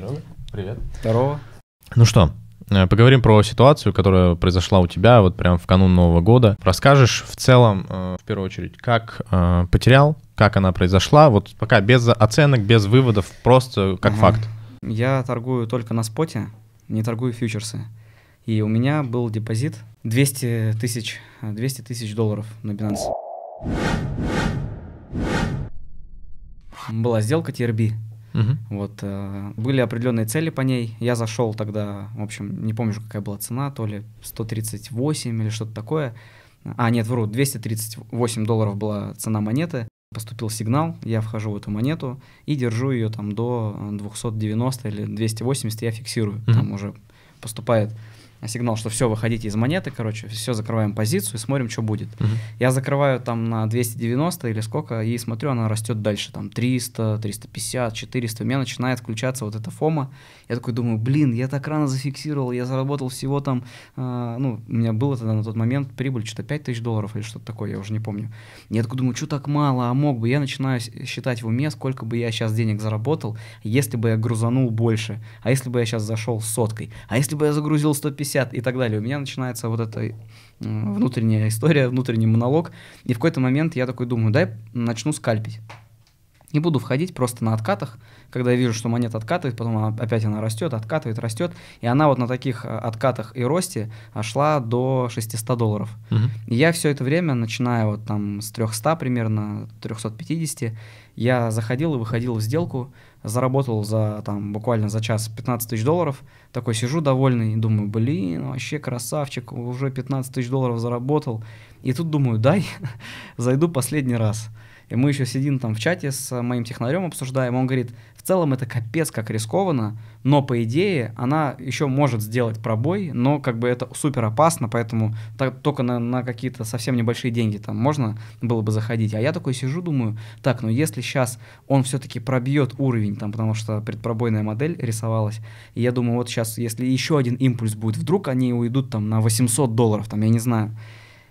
Серега, привет. Здорово. Ну что, э, Поговорим про ситуацию, которая произошла у тебя вот прям в канун Нового года. Расскажешь в целом, э, в первую очередь, как э, потерял, как она произошла, вот пока без оценок, без выводов, просто как ага. факт. Я торгую только на споте, не торгую фьючерсы. И у меня был депозит 200 тысяч, 200 тысяч долларов на Binance. Была сделка TRB. Угу. Вот, э, были определенные цели по ней. Я зашел тогда, в общем, не помню, какая была цена, то ли 138 или что-то такое. А, нет, вру, 238 долларов была цена монеты. Поступил сигнал, я вхожу в эту монету и держу ее там до 290 или 280, я фиксирую. Угу. Там уже поступает сигнал, что все, выходите из монеты, короче, все, закрываем позицию и смотрим, что будет. Угу. Я закрываю там на 290 или сколько, и смотрю, она растет дальше, там 300, 350, 400, у меня начинает включаться вот эта фома. Я такой думаю, блин, я так рано зафиксировал, я заработал всего там, э, ну, у меня было тогда на тот момент прибыль что-то 5 тысяч долларов или что-то такое, я уже не помню. Я такой думаю, что так мало, а мог бы, я начинаю считать в уме, сколько бы я сейчас денег заработал, если бы я грузанул больше, а если бы я сейчас зашел с соткой, а если бы я загрузил 150 50 и так далее. У меня начинается вот эта внутренняя история, внутренний монолог. И в какой-то момент я такой думаю, дай начну скальпить. Не буду входить просто на откатах, когда я вижу, что монета откатывает, потом она, опять она растет, откатывает, растет, и она вот на таких э, откатах и росте а, шла до 600 долларов. Угу. И я все это время, начиная вот там с 300 примерно, 350, я заходил и выходил в сделку, заработал за там буквально за час 15 тысяч долларов, такой сижу довольный, думаю, блин, вообще красавчик, уже 15 тысяч долларов заработал, и тут думаю, дай, зайду последний раз. И мы еще сидим там в чате с моим технарем, обсуждаем. Он говорит, в целом это капец как рискованно, но по идее она еще может сделать пробой, но как бы это супер опасно, поэтому так, только на, на какие-то совсем небольшие деньги там можно было бы заходить. А я такой сижу, думаю, так, ну если сейчас он все-таки пробьет уровень, там, потому что предпробойная модель рисовалась, и я думаю, вот сейчас, если еще один импульс будет, вдруг они уйдут там на 800 долларов, там, я не знаю,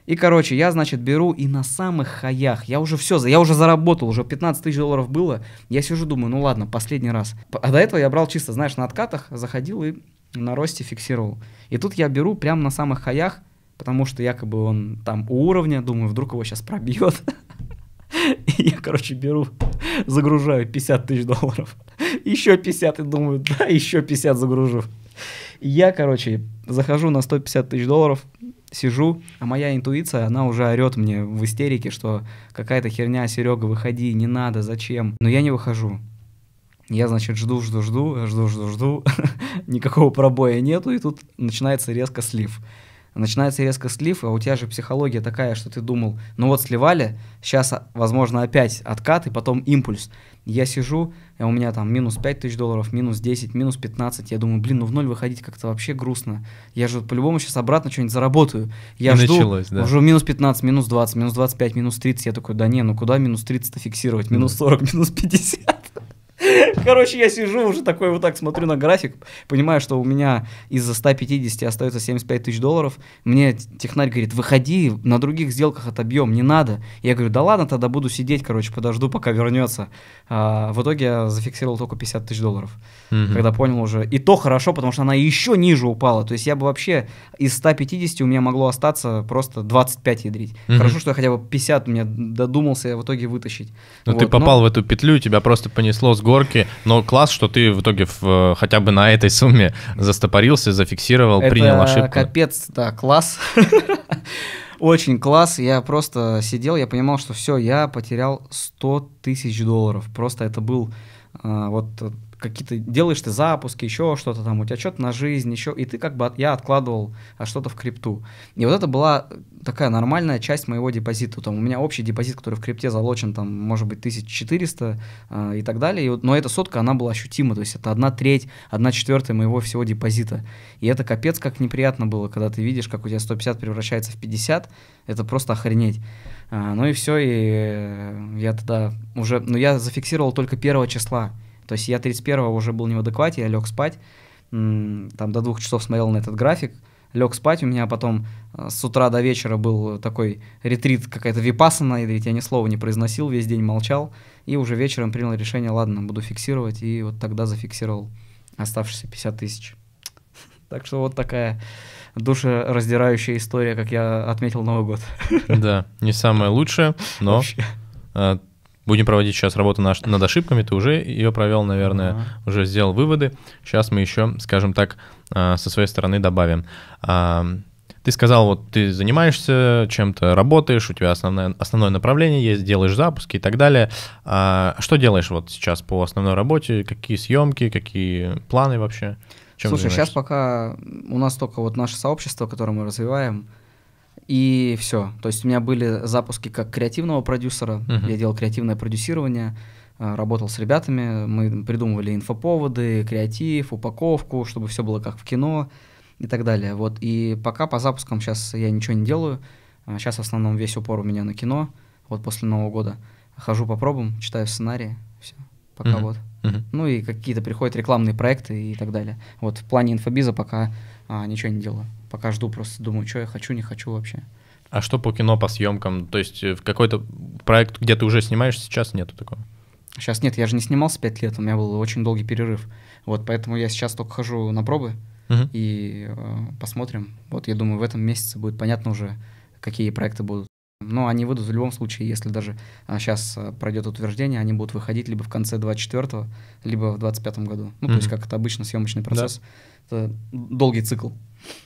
и, короче, я, значит, беру и на самых хаях, я уже все, я уже заработал, уже 15 тысяч долларов было, я сижу, думаю, ну ладно, последний раз. А до этого я брал чисто, знаешь, на откатах, заходил и на росте фиксировал. И тут я беру прямо на самых хаях, потому что якобы он там у уровня, думаю, вдруг его сейчас пробьет. И я, короче, беру, загружаю 50 тысяч долларов. Еще 50, и думаю, да, еще 50 загружу. Я, короче, захожу на 150 тысяч долларов, сижу, а моя интуиция, она уже орет мне в истерике, что какая-то херня, Серега, выходи, не надо, зачем. Но я не выхожу. Я, значит, жду, жду, жду, жду, жду, жду. Никакого пробоя нету, и тут начинается резко слив. Начинается резко слив, а у тебя же психология такая, что ты думал, ну вот сливали, сейчас, а, возможно, опять откат и потом импульс. Я сижу, э, у меня там минус 5 тысяч долларов, минус 10, минус 15. Я думаю, блин, ну в ноль выходить как-то вообще грустно. Я же по-любому сейчас обратно что-нибудь заработаю. Я И жду, началось, да. уже минус 15, минус 20, минус 25, минус 30. Я такой, да не, ну куда минус 30-то фиксировать? Минус 40, минус 50. Короче, я сижу уже такой вот так смотрю на график, понимаю, что у меня из-за 150 остается 75 тысяч долларов. Мне технарь говорит, выходи, на других сделках отобьем, не надо. Я говорю, да ладно, тогда буду сидеть, короче, подожду, пока вернется. А, в итоге я зафиксировал только 50 тысяч долларов. Угу. Когда понял уже. И то хорошо, потому что она еще ниже упала. То есть я бы вообще из 150 у меня могло остаться просто 25 ядрить. Угу. Хорошо, что я хотя бы 50 у меня додумался в итоге вытащить. Но ну, вот, ты попал но... в эту петлю, тебя просто понесло с горки, но класс, что ты в итоге в, э, хотя бы на этой сумме застопорился, зафиксировал, это принял ошибку. капец, да, класс. Очень класс, я просто сидел, я понимал, что все, я потерял 100 тысяч долларов. Просто это был э, вот э, какие-то делаешь ты запуски, еще что-то там, у тебя что-то на жизнь, еще, и ты как бы, я откладывал а, что-то в крипту. И вот это была такая нормальная часть моего депозита. Там у меня общий депозит, который в крипте залочен, там, может быть, 1400 э, а, и так далее. И вот, но эта сотка, она была ощутима, то есть это одна треть, одна четвертая моего всего депозита. И это капец как неприятно было, когда ты видишь, как у тебя 150 превращается в 50, это просто охренеть. А, ну и все, и я тогда уже, ну я зафиксировал только первого числа, то есть я 31-го уже был не в адеквате, я лег спать, там до двух часов смотрел на этот график, лег спать, у меня потом э, с утра до вечера был такой ретрит, какая-то випасана, и я ни слова не произносил, весь день молчал, и уже вечером принял решение, ладно, буду фиксировать, и вот тогда зафиксировал оставшиеся 50 тысяч. Так что вот такая душераздирающая история, как я отметил Новый год. Да, не самая лучшая, но будем проводить сейчас работу над ошибками, ты уже ее провел, наверное, ага. уже сделал выводы. Сейчас мы еще, скажем так, а, со своей стороны добавим. А, ты сказал, вот ты занимаешься чем-то, работаешь, у тебя основное, основное направление есть, делаешь запуски и так далее. А что делаешь вот сейчас по основной работе? Какие съемки, какие планы вообще? Чем Слушай, сейчас пока у нас только вот наше сообщество, которое мы развиваем, и все. То есть у меня были запуски как креативного продюсера, uh-huh. я делал креативное продюсирование, э, работал с ребятами, мы придумывали инфоповоды, креатив, упаковку, чтобы все было как в кино и так далее. Вот. И пока по запускам сейчас я ничего не делаю. Сейчас а в основном весь упор у меня на кино. Вот после Нового года хожу по пробам, читаю сценарии, все. Пока uh-huh. вот. Uh-huh. Ну и какие-то приходят рекламные проекты и так далее. Вот в плане инфобиза пока а, ничего не делаю. Пока жду, просто думаю, что я хочу, не хочу вообще. А что по кино, по съемкам? То есть э, в какой-то проект, где ты уже снимаешь, сейчас нету такого? Сейчас нет, я же не снимался пять лет, у меня был очень долгий перерыв. Вот поэтому я сейчас только хожу на пробы угу. и э, посмотрим. Вот я думаю, в этом месяце будет понятно уже, какие проекты будут. Но они выйдут в любом случае, если даже а, сейчас э, пройдет утверждение, они будут выходить либо в конце 24-го, либо в 25-м году. Ну, mm то есть, как это обычно, съемочный процесс. Да. Это долгий цикл.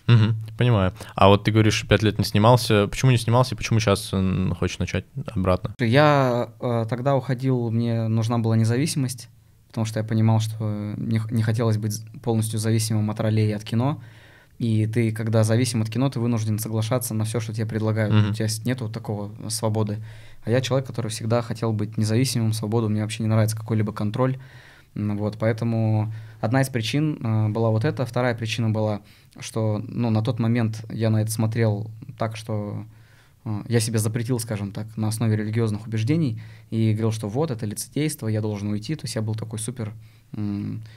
Угу, понимаю. А вот ты говоришь, пять лет не снимался. Почему не снимался и почему сейчас хочешь начать обратно? Я э, тогда уходил, мне нужна была независимость, потому что я понимал, что не, не хотелось быть полностью зависимым от ролей и от кино. И ты, когда зависим от кино, ты вынужден соглашаться на все, что тебе предлагают. mm У тебя нет вот такого э, свободы. А я человек, который всегда хотел быть независимым, свободу. Мне вообще не нравится какой-либо контроль. Вот, поэтому одна из причин э, была вот эта. Вторая причина была что ну, на тот момент я на это смотрел так, что э, я себя запретил, скажем так, на основе религиозных убеждений и говорил, что вот, это лицедейство, я должен уйти. То есть я был такой супер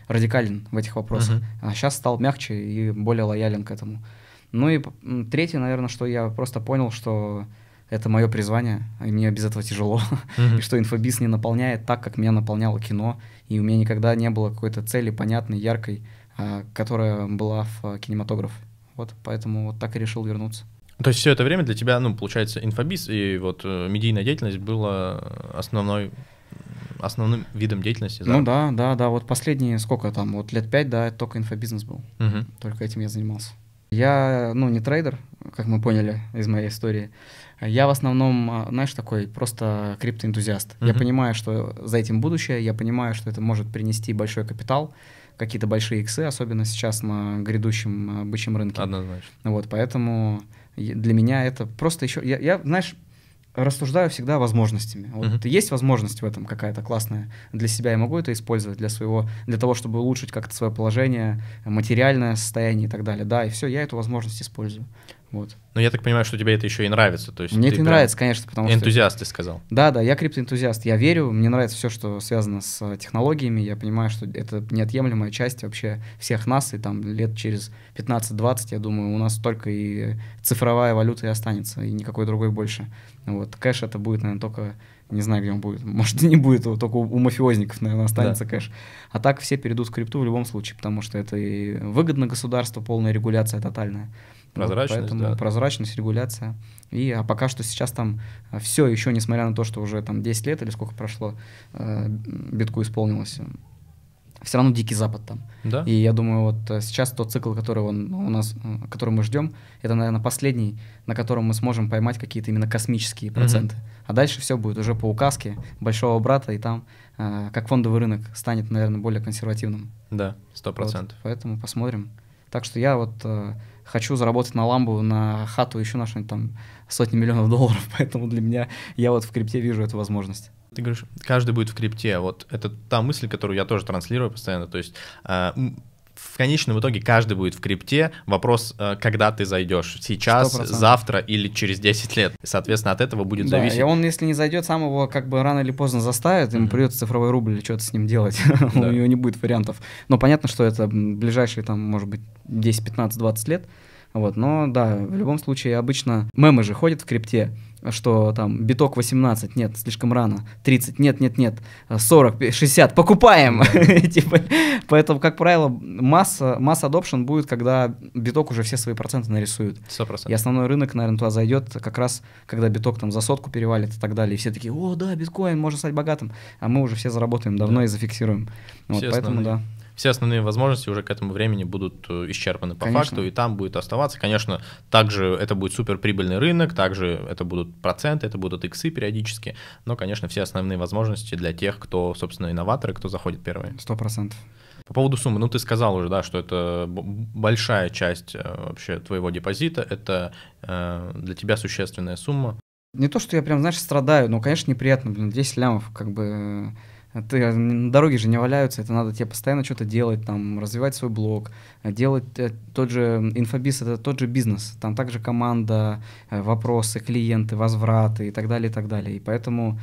радикален в этих вопросах. Uh-huh. А сейчас стал мягче и более лоялен к этому. Ну и третье, наверное, что я просто понял, что это мое призвание, и мне без этого тяжело, uh-huh. и что инфобиз не наполняет так, как меня наполняло кино, и у меня никогда не было какой-то цели понятной, яркой, а, которая была в э, кинематограф. Вот поэтому вот так и решил вернуться. То есть все это время для тебя, ну, получается, инфобиз и вот э, медийная деятельность была основной основным видом деятельности. Заработка. Ну да, да, да. Вот последние сколько там, вот лет пять, да, это только инфобизнес был. Угу. Только этим я занимался. Я, ну, не трейдер, как мы поняли из моей истории. Я в основном, а, знаешь, такой просто криптоэнтузиаст. Угу. Я понимаю, что за этим будущее, я понимаю, что это может принести большой капитал какие-то большие иксы, особенно сейчас на грядущем э, бычьем рынке. Однозначно. Вот, поэтому для меня это просто еще... Я, я знаешь, рассуждаю всегда возможностями. Вот uh-huh. есть возможность в этом какая-то классная для себя, я могу это использовать для своего, для того, чтобы улучшить как-то свое положение, материальное состояние и так далее. Да, и все, я эту возможность использую. Вот. Но я так понимаю, что тебе это еще и нравится. То есть мне это нравится, конечно, потому энтузиаст, что... Энтузиаст, ты сказал. Да, да, я криптоэнтузиаст, я верю, мне нравится все, что связано с технологиями, я понимаю, что это неотъемлемая часть вообще всех нас, и там лет через 15-20, я думаю, у нас только и цифровая валюта и останется, и никакой другой больше. Вот, кэш это будет, наверное, только, не знаю, где он будет, может, и не будет, только у мафиозников, наверное, останется да. кэш. А так все перейдут к крипту в любом случае, потому что это и выгодно государству, полная регуляция тотальная. Прозрачность, вот, поэтому да. прозрачность, регуляция. И а пока что сейчас там а, все еще, несмотря на то, что уже там 10 лет или сколько прошло, э, битку исполнилось все равно дикий запад там. Да? И я думаю, вот э, сейчас тот цикл, который он, у нас, э, который мы ждем, это, наверное, последний, на котором мы сможем поймать какие-то именно космические проценты. Угу. А дальше все будет уже по указке большого брата, и там э, как фондовый рынок станет, наверное, более консервативным. Да, сто процентов. поэтому посмотрим. Так что я вот э, хочу заработать на ламбу, на хату еще на что-нибудь там сотни миллионов долларов, поэтому для меня я вот в крипте вижу эту возможность. Ты говоришь, каждый будет в крипте. Вот это та мысль, которую я тоже транслирую постоянно. То есть э, в конечном итоге каждый будет в крипте. Вопрос, э, когда ты зайдешь. Сейчас, 100%. завтра или через 10 лет. Соответственно, от этого будет да, зависеть. И он, если не зайдет, сам его как бы рано или поздно заставит, ему mm-hmm. придется цифровой рубль или что-то с ним делать. Да. У него не будет вариантов. Но понятно, что это ближайшие, там, может быть, 10, 15, 20 лет. Вот, но да, в любом случае обычно мемы же ходят в крипте что там биток 18, нет, слишком рано, 30, нет, нет, нет, 40, э, 60, покупаем. Типа, поэтому, как правило, масса, масса adoption будет, когда биток уже все свои проценты нарисует. 100%. И основной рынок, наверное, туда зайдет как раз, когда биток там за сотку перевалит и так далее. И все такие, о, да, биткоин, можно стать богатым. А мы уже все заработаем давно и зафиксируем. вот, поэтому, да все основные возможности уже к этому времени будут э, исчерпаны по Конечно. факту, и там будет оставаться. Конечно, также это будет суперприбыльный рынок, также это будут проценты, это будут иксы периодически, но, конечно, все основные возможности для тех, кто, собственно, инноваторы, кто заходит первые. Сто процентов. По поводу суммы, ну ты сказал уже, да, что это большая часть э, вообще твоего депозита, это э, для тебя существенная сумма. Не то, что я прям, знаешь, страдаю, но, конечно, неприятно, блин, 10 лямов, как бы ты, на дороге же не валяются, это надо тебе постоянно что-то делать, там, развивать свой блог, э, делать э, тот же инфобиз, это тот же бизнес, там также команда, э, вопросы, клиенты, возвраты и так далее, и так далее. И поэтому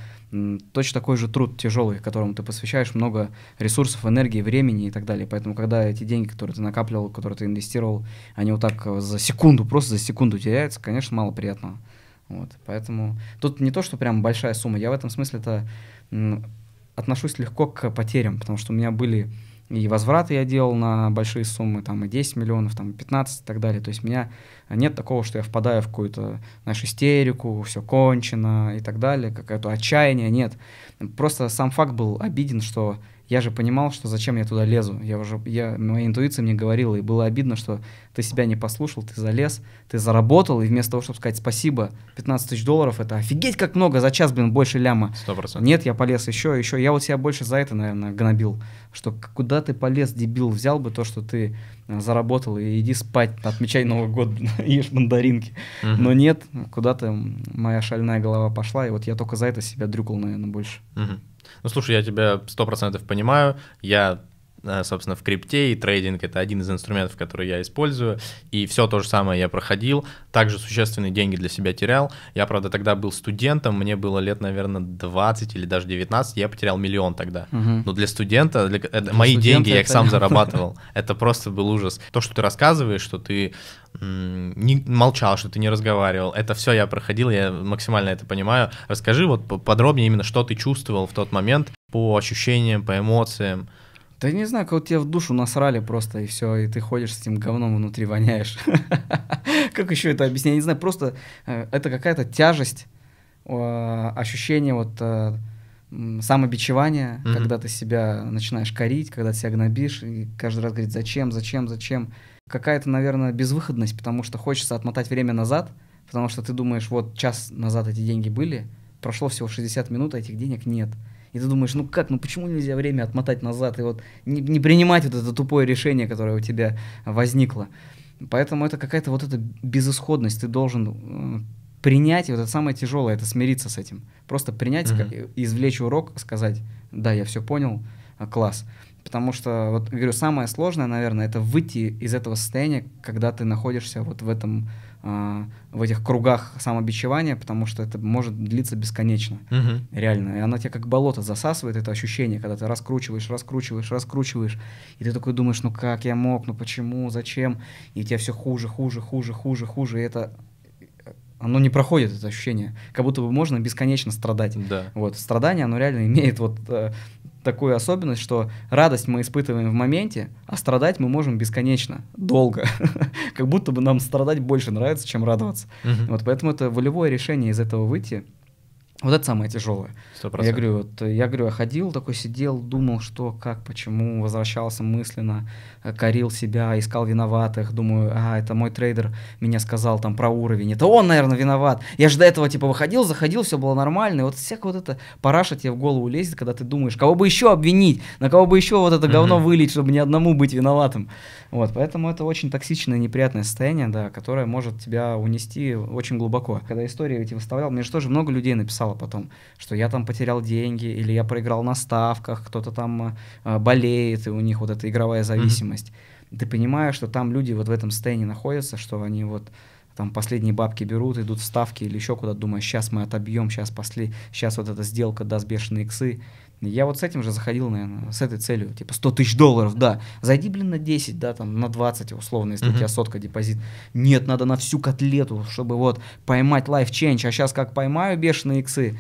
точно такой же труд тяжелый, которому ты посвящаешь много ресурсов, энергии, времени и так далее. Поэтому, когда эти деньги, которые ты накапливал, которые ты инвестировал, они вот так за секунду, просто за секунду теряются, конечно, мало приятного. Вот, поэтому тут не то, что прям большая сумма, я в этом смысле-то отношусь легко к потерям, потому что у меня были и возвраты я делал на большие суммы, там и 10 миллионов, там и 15 и так далее. То есть у меня нет такого, что я впадаю в какую-то, знаешь, истерику, все кончено и так далее, какое-то отчаяние, нет. Просто сам факт был обиден, что я же понимал, что зачем я туда лезу. Я уже, я, моя интуиция мне говорила, и было обидно, что ты себя не послушал, ты залез, ты заработал, и вместо того, чтобы сказать спасибо, 15 тысяч долларов, это офигеть как много, за час, блин, больше ляма. 100%. Нет, я полез еще, еще. Я вот себя больше за это, наверное, гнобил, что куда ты полез, дебил, взял бы то, что ты э, заработал, и иди спать, отмечай Новый год, ешь мандаринки. Uh-huh. Но нет, куда-то моя шальная голова пошла, и вот я только за это себя дрюкал, наверное, больше. Uh-huh. Ну, слушай, я тебя сто процентов понимаю. Я Э, собственно, в крипте, и трейдинг — это один из инструментов, который я использую, и все то же самое я проходил, также существенные деньги для себя терял. Я, правда, тогда был студентом, мне было лет, наверное, 20 или даже 19, я потерял миллион тогда. Угу. Но для студента, для, э, для мои студента деньги я их сам зарабатывал. Это просто был ужас. То, что ты рассказываешь, что ты не молчал, что ты не разговаривал. Это все я проходил, я максимально это понимаю. Расскажи вот подробнее именно, что ты чувствовал в тот момент по ощущениям, по эмоциям. Да не знаю, как вот тебя в душу насрали просто, и все, и ты ходишь с этим говном внутри, воняешь. Как еще это объяснить? Я не знаю, просто э, это какая-то тяжесть, ощущение вот э, самобичевания, когда ты себя начинаешь корить, когда ты себя гнобишь, и каждый раз говорит, зачем, зачем, зачем. Какая-то, наверное, безвыходность, потому что хочется отмотать время назад, потому что ты думаешь, вот час назад эти деньги были, прошло всего 60 минут, а этих денег нет. mm и ты думаешь, ну как, ну почему нельзя время отмотать назад и вот не, не принимать вот это тупое решение, которое у тебя возникло. Поэтому это какая-то вот эта безысходность, ты должен э, принять, и вот это самое тяжелое, это смириться с этим. Просто принять, mm-hmm. извлечь урок, сказать, да, я все понял, э, класс. Потому что, вот говорю, самое сложное, наверное, это выйти из этого состояния, когда ты находишься вот в этом Э, в этих кругах самобичевания, потому что это может длиться бесконечно, угу. реально. И она тебя как болото засасывает, это ощущение, когда ты раскручиваешь, раскручиваешь, раскручиваешь, и ты такой думаешь, ну как я мог, ну почему, зачем, и тебе все хуже, хуже, хуже, хуже, хуже, и это э, оно не проходит, это ощущение. Как будто бы можно бесконечно страдать. Да. Вот, страдание, оно реально имеет вот э, такую особенность, что радость мы испытываем в моменте, а страдать мы можем бесконечно, долго. как будто бы нам страдать больше нравится, чем радоваться. Вот поэтому это волевое решение из этого выйти вот это самое тяжелое. 100%. Я говорю, вот, я говорю, я ходил, такой сидел, думал, что, как, почему, возвращался мысленно, э, корил себя, искал виноватых, думаю, а, это мой трейдер меня сказал там про уровень, это он, наверное, виноват. Я же до этого типа выходил, заходил, все было нормально, и вот всякое вот это параша тебе в голову лезет, когда ты думаешь, кого бы еще обвинить, на кого бы еще вот это говно mm-hmm. вылить, чтобы ни одному быть виноватым. Вот, поэтому это очень токсичное, неприятное состояние, да, которое может тебя унести очень глубоко. Когда историю эти выставлял, мне же тоже много людей написало, рассказывал потом, что я там потерял деньги, или я проиграл на ставках, кто-то там э, болеет, и у них вот эта игровая зависимость. Mm-hmm. Ты понимаешь, что там люди вот в этом состоянии находятся, что они вот там последние бабки берут, идут в ставки или еще куда-то, думая, сейчас мы отобьем, сейчас, пошли сейчас вот эта сделка даст бешеные иксы. Я вот с этим же заходил, наверное, с этой целью, типа 100 тысяч долларов, да. Зайди, блин, на 10, да, там, на 20 условно, если uh-huh. у тебя сотка депозит. Нет, надо на всю котлету, чтобы вот поймать life change. А сейчас как поймаю бешеные иксы,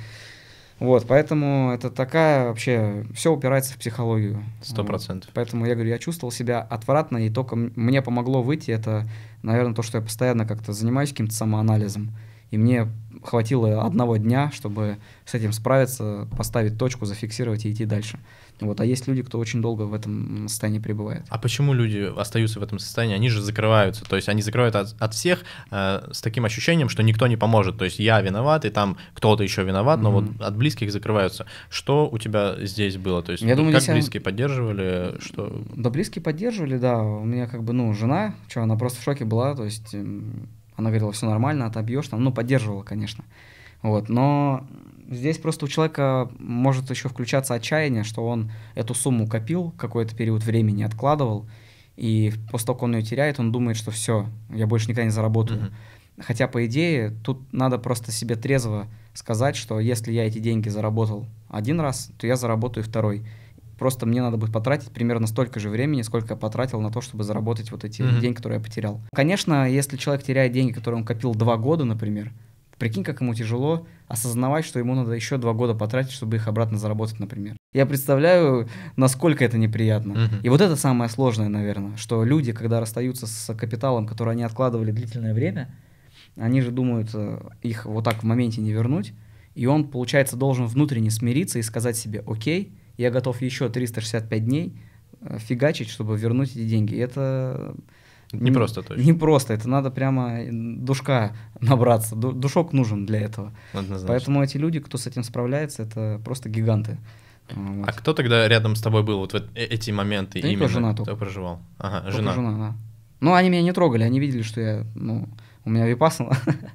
вот, поэтому это такая вообще, все упирается в психологию. Сто процентов. Вот, поэтому я говорю, я чувствовал себя отвратно, и только мне помогло выйти, это, наверное, то, что я постоянно как-то занимаюсь каким-то самоанализом. И мне хватило одного дня, чтобы с этим справиться, поставить точку, зафиксировать и идти дальше. Вот. А есть люди, кто очень долго в этом состоянии пребывает. А почему люди остаются в этом состоянии? Они же закрываются. То есть они закрывают от, от всех э, с таким ощущением, что никто не поможет. То есть я виноват, и там кто-то еще виноват, но mm-hmm. вот от близких закрываются. Что у тебя здесь было? То есть я думаю, как если... близкие поддерживали? Что... Да, близкие поддерживали, да. У меня как бы, ну, жена, что, она просто в шоке была. То есть эм, она говорила, все нормально, отобьешь, там, ну, поддерживала, конечно. Вот, но здесь просто у человека может еще включаться отчаяние, что он эту сумму копил, какой-то период времени откладывал, и после того, как он ее теряет, он думает, что все, я больше никогда не заработаю. Uh-huh. Хотя, по идее, тут надо просто себе трезво сказать, что если я эти деньги заработал один раз, то я заработаю второй. Просто мне надо будет потратить примерно столько же времени, сколько я потратил на то, чтобы заработать вот эти mm-hmm. деньги, которые я потерял. Конечно, если человек теряет деньги, которые он копил два года, например, прикинь, как ему тяжело осознавать, что ему надо еще два года потратить, чтобы их обратно заработать, например. Я представляю, насколько это неприятно. Mm-hmm. И вот это самое сложное, наверное, что люди, когда расстаются с капиталом, который они откладывали длительное время, они же думают э, их вот так в моменте не вернуть, и он, получается, должен внутренне смириться и сказать себе, окей, я готов еще 365 дней э, фигачить, чтобы вернуть эти деньги. И это не, э, не просто точно. Не просто, это надо прямо э, душка набраться, душок нужен для этого. Однозначно. Поэтому эти люди, кто с этим справляется, это просто гиганты. А вот. А кто тогда рядом с тобой был вот в эти моменты да именно? жена только. Кто проживал? Ага, только жена. жена да. Ну, они меня не трогали, они видели, что я, ну, у меня випасно.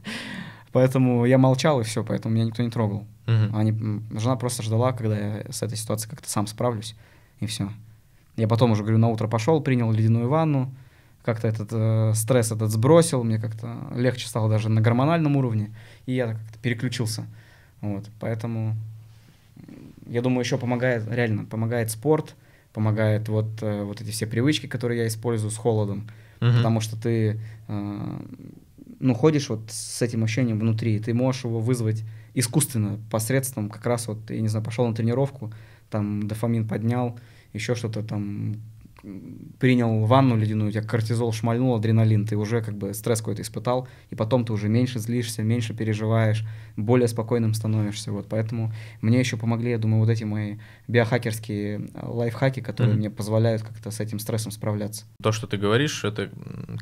Поэтому я молчал, и все, поэтому меня никто не трогал. Угу. Они, жена просто ждала, когда я с этой ситуацией как-то сам справлюсь, и все. Я потом уже, говорю, на утро пошел, принял ледяную ванну, как-то этот э, стресс этот сбросил, мне как-то легче стало даже на гормональном уровне, и я как-то переключился. Вот, поэтому я думаю, еще помогает, реально, помогает спорт, помогает вот, э, вот эти все привычки, которые я использую с холодом, угу. потому что ты э, ну, ходишь вот с этим ощущением внутри, ты можешь его вызвать искусственно, посредством как раз вот, я не знаю, пошел на тренировку, там дофамин поднял, еще что-то там принял ванну ледяную, у тебя кортизол шмальнул, адреналин, ты уже как бы стресс какой-то испытал, и потом ты уже меньше злишься, меньше переживаешь, более спокойным становишься, вот, поэтому мне еще помогли, я думаю, вот эти мои биохакерские э, лайфхаки, которые mm-hmm. мне позволяют как-то с этим стрессом справляться. То, что ты говоришь, это,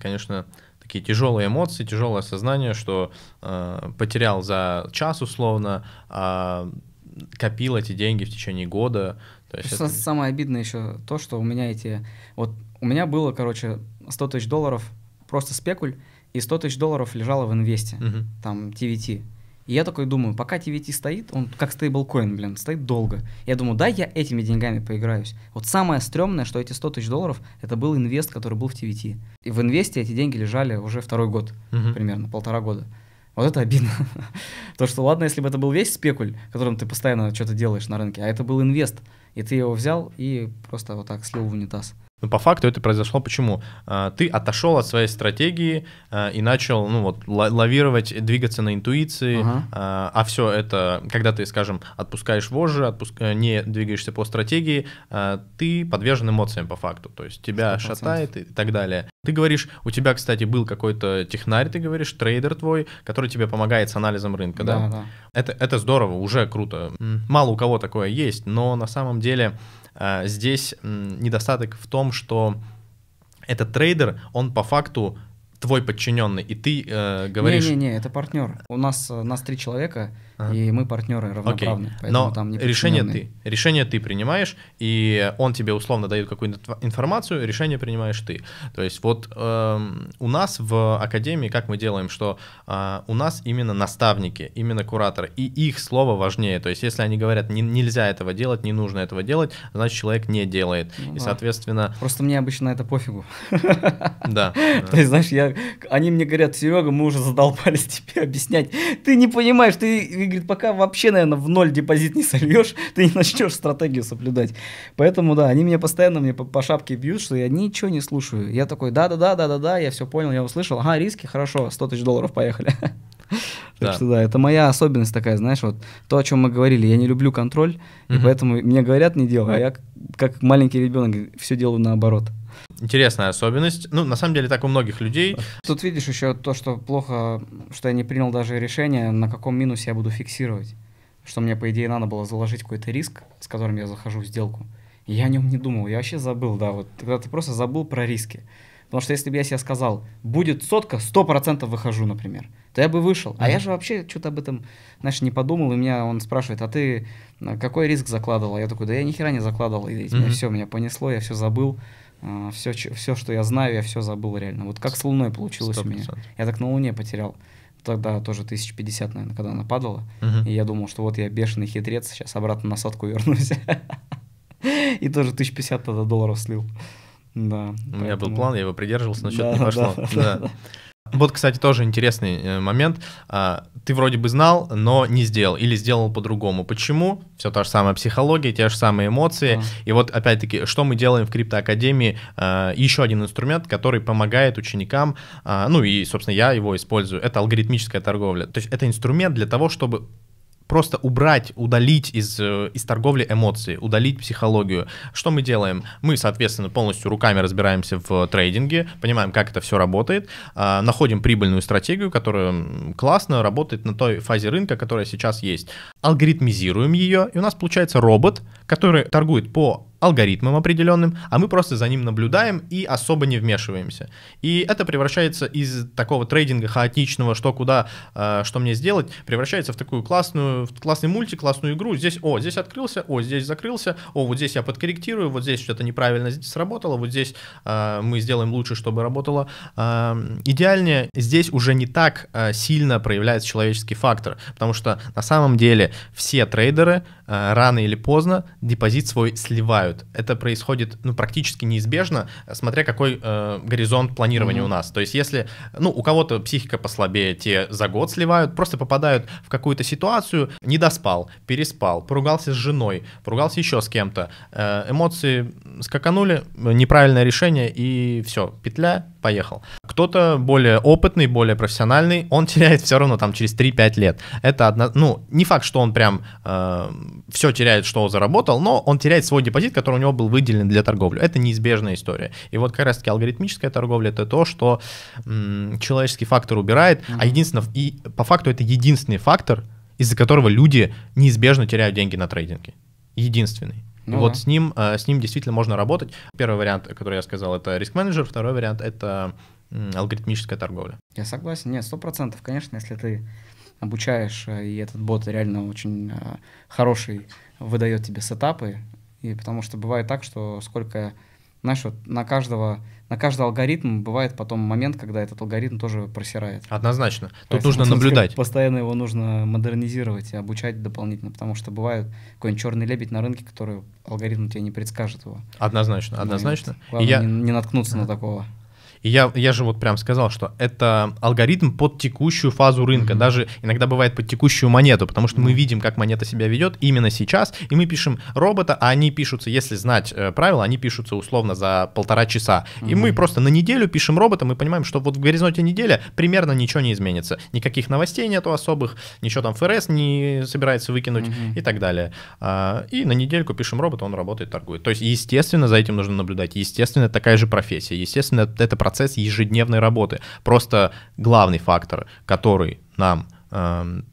конечно, такие тяжелые эмоции, тяжелое сознание, что э, потерял за час условно, а копил эти деньги в течение года. То есть это... Самое обидное еще то, что у меня эти... Вот у меня было, короче, 100 тысяч долларов просто спекуль, и 100 тысяч долларов лежало в инвесте, угу. там, TVT. И я такой думаю, пока TVT стоит, он как стейблкоин, блин, стоит долго. Я думаю, да, я этими деньгами поиграюсь. Вот самое стрёмное, что эти 100 тысяч долларов, это был инвест, который был в TVT. И в инвесте эти деньги лежали уже второй год, угу. примерно, полтора года. Вот это обидно. То, что ладно, если бы это был весь спекуль, которым ты постоянно что-то делаешь на рынке, а это был инвест, и ты его взял и просто вот так слил в унитаз. Но по факту это произошло почему? А, ты отошел от своей стратегии а, и начал ну, вот, лавировать, двигаться на интуиции, uh-huh. а, а все это, когда ты, скажем, отпускаешь вожжи, отпуск... Э, не двигаешься по стратегии, ты подвержен эмоциям по факту, то есть тебя 100%. шатает и так далее. Ты говоришь, у тебя, кстати, был какой-то технарь, ты говоришь, трейдер твой, который тебе помогает с анализом рынка, да? да? да. Это, это здорово, уже круто. Мало у кого такое есть, но на самом деле Э, здесь недостаток в том, что этот трейдер, он по факту твой подчиненный, и ты э, говоришь... Не-не-не, это партнер. У нас, э, нас три человека, и мы партнеры равноправные, Окей. Но там не решение ты. Решение ты принимаешь, и он тебе условно дает какую-то информацию, решение принимаешь ты. То есть вот э, у нас в академии как мы делаем, что э, у нас именно наставники, именно кураторы, и их слово важнее. То есть если они говорят, не, нельзя этого делать, не нужно этого делать, значит человек не делает. Ну, и, соответственно... Просто мне обычно это пофигу. Да. То есть, знаешь, я... они мне говорят, Серега, мы уже задолбались тебе объяснять. Ты не понимаешь, ты говорит, пока вообще, наверное, в ноль депозит не сольешь, ты не начнешь стратегию соблюдать. Поэтому, да, они меня постоянно мне по, по шапке бьют, что я ничего не слушаю. Я такой, да-да-да, да-да-да, я все понял, я услышал. Ага, риски, хорошо, 100 тысяч долларов, поехали. Так да. что да, это моя особенность такая, знаешь, вот то, о чем мы говорили, я не люблю контроль, и поэтому мне говорят не делай, а я как маленький ребенок все делаю наоборот. Интересная особенность. Ну, на самом деле, так у многих людей. Тут видишь еще то, что плохо, что я не принял даже решение, на каком минусе я буду фиксировать. Что мне, по идее, надо было заложить какой-то риск, с которым я захожу в сделку. И я о нем не думал, я вообще забыл, да, вот тогда ты просто забыл про риски. Потому что если бы я себе сказал, будет сотка, 100% выхожу, например, то я бы вышел. А mm я же вообще что-то об этом, знаешь, не подумал, и меня он спрашивает, а ты э, какой риск закладывал? Я такой, да я ни хера не закладывал, и mm-hmm. все, меня понесло, я все забыл. А, все, все, что я знаю, я все забыл реально. Вот как с Луной получилось 100%. у меня. Я так на Луне потерял. Тогда тоже 1050, наверное, когда она падала. Угу. И я думал, что вот я бешеный хитрец, сейчас обратно на сотку вернусь. И тоже 1050 тогда долларов слил. Да. У меня был план, я его придерживался, но что-то не пошло. Вот, кстати, тоже интересный э, момент. А, ты вроде бы знал, но не сделал или сделал по-другому. Почему? Все та же самая психология, те же самые эмоции. А. И вот опять-таки, что мы делаем в криптоакадемии? А, Еще один инструмент, который помогает ученикам, а, ну и, собственно, я его использую. Это алгоритмическая торговля. То есть это инструмент для того, чтобы просто убрать, удалить из, э, из торговли эмоции, удалить психологию. Что мы делаем? Мы, соответственно, полностью руками разбираемся в трейдинге, понимаем, как это все работает, а, находим прибыльную стратегию, которая классно работает на той фазе рынка, которая сейчас есть. Алгоритмизируем ее, и у нас получается робот, который торгует по алгоритмом определенным, а мы просто за ним наблюдаем и особо не вмешиваемся. И это превращается из такого трейдинга хаотичного, что куда, э, что мне сделать, превращается в такую классную, в классный мультик, классную игру. Здесь, о, здесь открылся, о, здесь закрылся, о, вот здесь я подкорректирую, вот здесь что-то неправильно сработало, вот здесь э, мы сделаем лучше, чтобы работало э, идеальнее. Здесь уже не так э, сильно проявляется человеческий фактор, потому что на самом деле все трейдеры э, рано или поздно депозит свой сливают исчезают. Это происходит ну, практически неизбежно, смотря какой э, горизонт планирования mm-hmm. у нас. То есть если ну, у кого-то психика послабее, те за год сливают, просто попадают в какую-то ситуацию, не доспал, переспал, поругался с женой, поругался еще с кем-то, э, эмоции скаканули, э, неправильное решение и все, петля поехал. Кто-то более опытный, более профессиональный, он теряет все равно там через 3-5 лет. Это одно. ну, не факт, что он прям э, все теряет, что заработал, но он теряет свой депозит, который у него был выделен для торговли. Это неизбежная история. И вот как раз-таки алгоритмическая торговля это то, что м, человеческий фактор убирает, mm-hmm. а единственное, и по факту это единственный фактор, из-за которого люди неизбежно теряют деньги на трейдинге. Единственный. Ну, вот да. с ним, э, с ним действительно можно работать. Первый вариант, который я сказал, это риск-менеджер, второй вариант это алгоритмическая торговля. Я согласен, нет, сто процентов, конечно, если ты обучаешь, э, и этот бот реально очень э, хороший, выдает тебе сетапы, и потому что бывает так, что сколько, знаешь, вот на каждого на каждый алгоритм бывает потом момент, когда этот алгоритм тоже просирает. Однозначно. Тут Поэтому, нужно наблюдать. Постоянно его нужно модернизировать и обучать дополнительно, потому что бывает какой-нибудь черный лебедь на рынке, который алгоритм тебе не предскажет его. Однозначно, ну однозначно. Главное, и я... не, не наткнуться да. на такого я, я же вот прям сказал, что это алгоритм под текущую фазу рынка. Mm-hmm. Даже иногда бывает под текущую монету, потому что mm-hmm. мы видим, как монета себя ведет именно сейчас, и мы пишем робота, а они пишутся, если знать э, правила, они пишутся условно за полтора часа. Mm-hmm. И мы просто на неделю пишем робота, мы понимаем, что вот в горизонте недели примерно ничего не изменится. Никаких новостей нету особых, ничего там ФРС не собирается выкинуть mm-hmm. и так далее. А, и на недельку пишем робота, он работает, торгует. То есть, естественно, за этим нужно наблюдать. Естественно, такая же профессия. Естественно, это процесс процесс ежедневной работы. Просто главный фактор, который нам эм,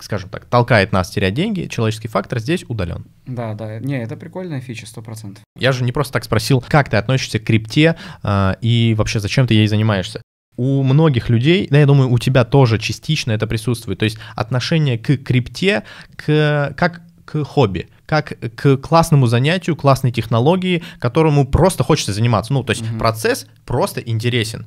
скажем так, толкает нас терять деньги, человеческий фактор здесь удален. Да, да. Не, это прикольная фича, сто процентов. Я же не просто так спросил, как ты относишься к крипте э, и вообще зачем ты ей занимаешься. У многих людей, да, я думаю, у тебя тоже частично это присутствует. То есть отношение к крипте к, как к хобби как к классному занятию, классной технологии, которому просто хочется заниматься. Ну, то есть угу. процесс просто интересен.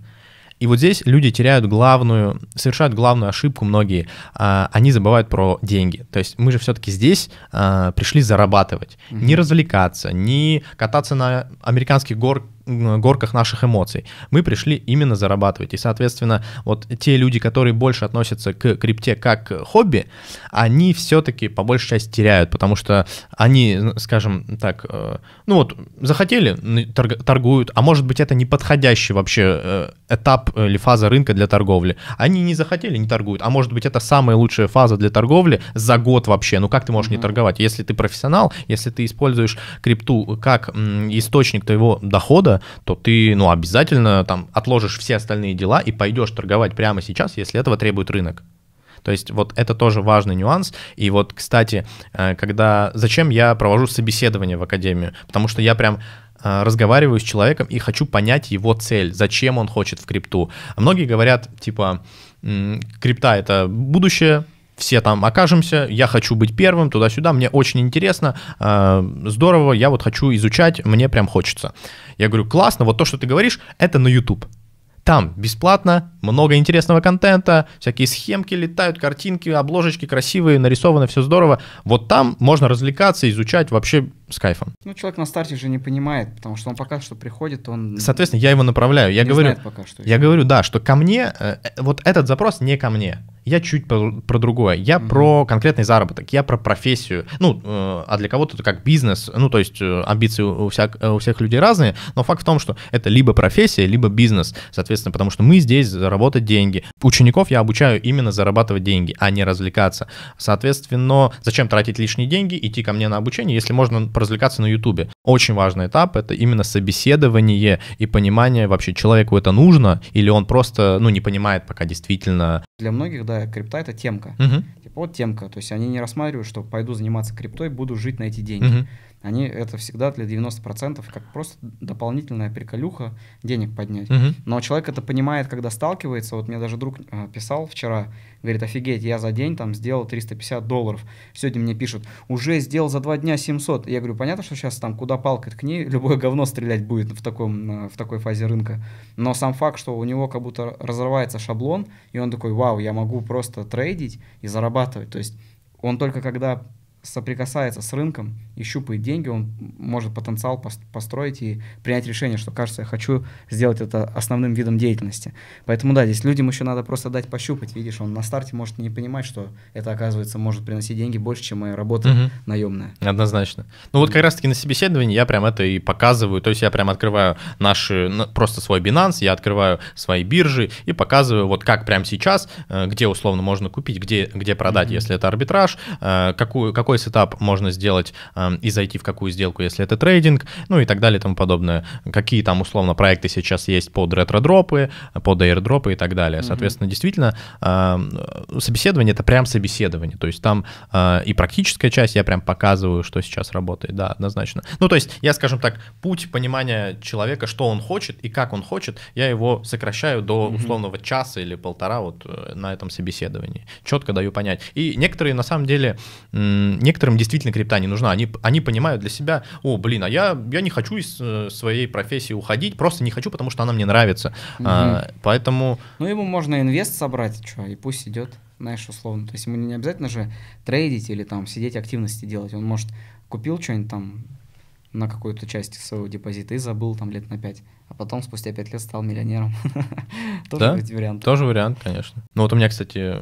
И вот здесь люди теряют главную, совершают главную ошибку многие. А, они забывают про деньги. То есть мы же все-таки здесь а, пришли зарабатывать, угу. не развлекаться, не кататься на американских горках горках наших эмоций. Мы пришли именно зарабатывать. И, соответственно, вот те люди, которые больше относятся к крипте как к хобби, они все-таки по большей части теряют, потому что они, скажем так, э, ну вот, захотели, торгуют, а может быть это не подходящий вообще э, этап э, или фаза рынка для торговли. Они не захотели, не торгуют, а может быть это самая лучшая фаза для торговли за год вообще. Ну как ты можешь mm-hmm. не торговать? Если ты профессионал, если ты используешь крипту как источник твоего дохода, то ты, ну, обязательно там отложишь все остальные дела и пойдешь торговать прямо сейчас, если этого требует рынок. То есть вот это тоже важный нюанс. И вот, кстати, э, когда... Зачем я провожу собеседование в академию? Потому что я прям э, разговариваю с человеком и хочу понять его цель, зачем он хочет в крипту. А многие говорят, типа, крипта — это будущее, все там окажемся, я хочу быть первым, туда-сюда, мне очень интересно, э, здорово, я вот хочу изучать, мне прям хочется. Я говорю, классно, вот то, что ты говоришь, это на YouTube. Там бесплатно, много интересного контента, всякие схемки летают, картинки, обложечки красивые, нарисовано, все здорово. Вот там можно развлекаться, изучать вообще с кайфом. Ну, человек на старте же не понимает, потому что он пока что приходит, он... Соответственно, я его направляю. Я не говорю, пока что. Я говорю, да, что ко мне, э, э, вот этот запрос не ко мне. Я чуть про, про другое. Я mm-hmm. про конкретный заработок, я про профессию. Ну, э, а для кого-то это как бизнес. Ну, то есть э, амбиции у, всяк, э, у всех людей разные, но факт в том, что это либо профессия, либо бизнес, соответственно, потому что мы здесь заработать деньги. Учеников я обучаю именно зарабатывать деньги, а не развлекаться. Соответственно, зачем тратить лишние деньги, идти ко мне на обучение, если можно развлекаться на Ютубе? Очень важный этап — это именно собеседование и понимание вообще, человеку это нужно, или он просто, ну, не понимает пока действительно. Для многих, да, каждая крипта это темка. Угу. Типа вот темка. То есть они не рассматривают, что пойду заниматься криптой, буду жить на эти деньги. Угу они это всегда для 90% как просто дополнительная приколюха денег поднять. Угу. Но человек это понимает, когда сталкивается. Вот мне даже друг э, писал вчера, говорит, офигеть, я за день там сделал 350 долларов. Сегодня мне пишут, уже сделал за два дня 700. Я говорю, понятно, что сейчас там куда палкой ткни, любое говно стрелять будет в, таком, э, в такой фазе рынка. Но сам факт, что у него как будто разрывается шаблон, и он такой, вау, я могу просто трейдить и зарабатывать. То есть он только когда соприкасается с рынком, и щупает деньги, он может потенциал построить и принять решение, что кажется, я хочу сделать это основным видом деятельности. Поэтому да, здесь людям еще надо просто дать пощупать. Видишь, он на старте может не понимать, что это, оказывается, может приносить деньги больше, чем моя работа угу. наемная. Однозначно. Ну вот как раз-таки на собеседовании я прям это и показываю. То есть я прям открываю наши, просто свой Binance, я открываю свои биржи и показываю вот как прямо сейчас, э, где условно можно купить, где, где продать, угу. если это арбитраж, э, какую, какой сетап можно сделать э, Э, и зайти в какую сделку, если это трейдинг, ну и так далее и тому подобное. Какие там условно проекты сейчас есть под ретро-дропы, под аирдропы и так далее. Соответственно, действительно, э, собеседование это прям собеседование. То есть там э, и практическая часть, я прям показываю, что сейчас работает, да, однозначно. Ну, то есть я, скажем так, путь понимания человека, что он хочет и как он хочет, я его сокращаю до условного часа или полтора вот на этом собеседовании. Четко даю понять. И некоторые, на самом деле, некоторым действительно крипта не нужна. Они они понимают для себя, о, блин, а я, я не хочу из э, своей профессии уходить, просто не хочу, потому что она мне нравится. Угу. А, поэтому... Ну, ему можно инвест собрать, что, и пусть идет, знаешь, условно. То есть ему не обязательно же трейдить или там сидеть активности делать. Он, может, купил что-нибудь там на какую-то часть своего депозита и забыл там лет на пять а потом спустя пять лет стал миллионером. Тоже да? вариант. Тоже вариант, конечно. Ну вот у меня, кстати,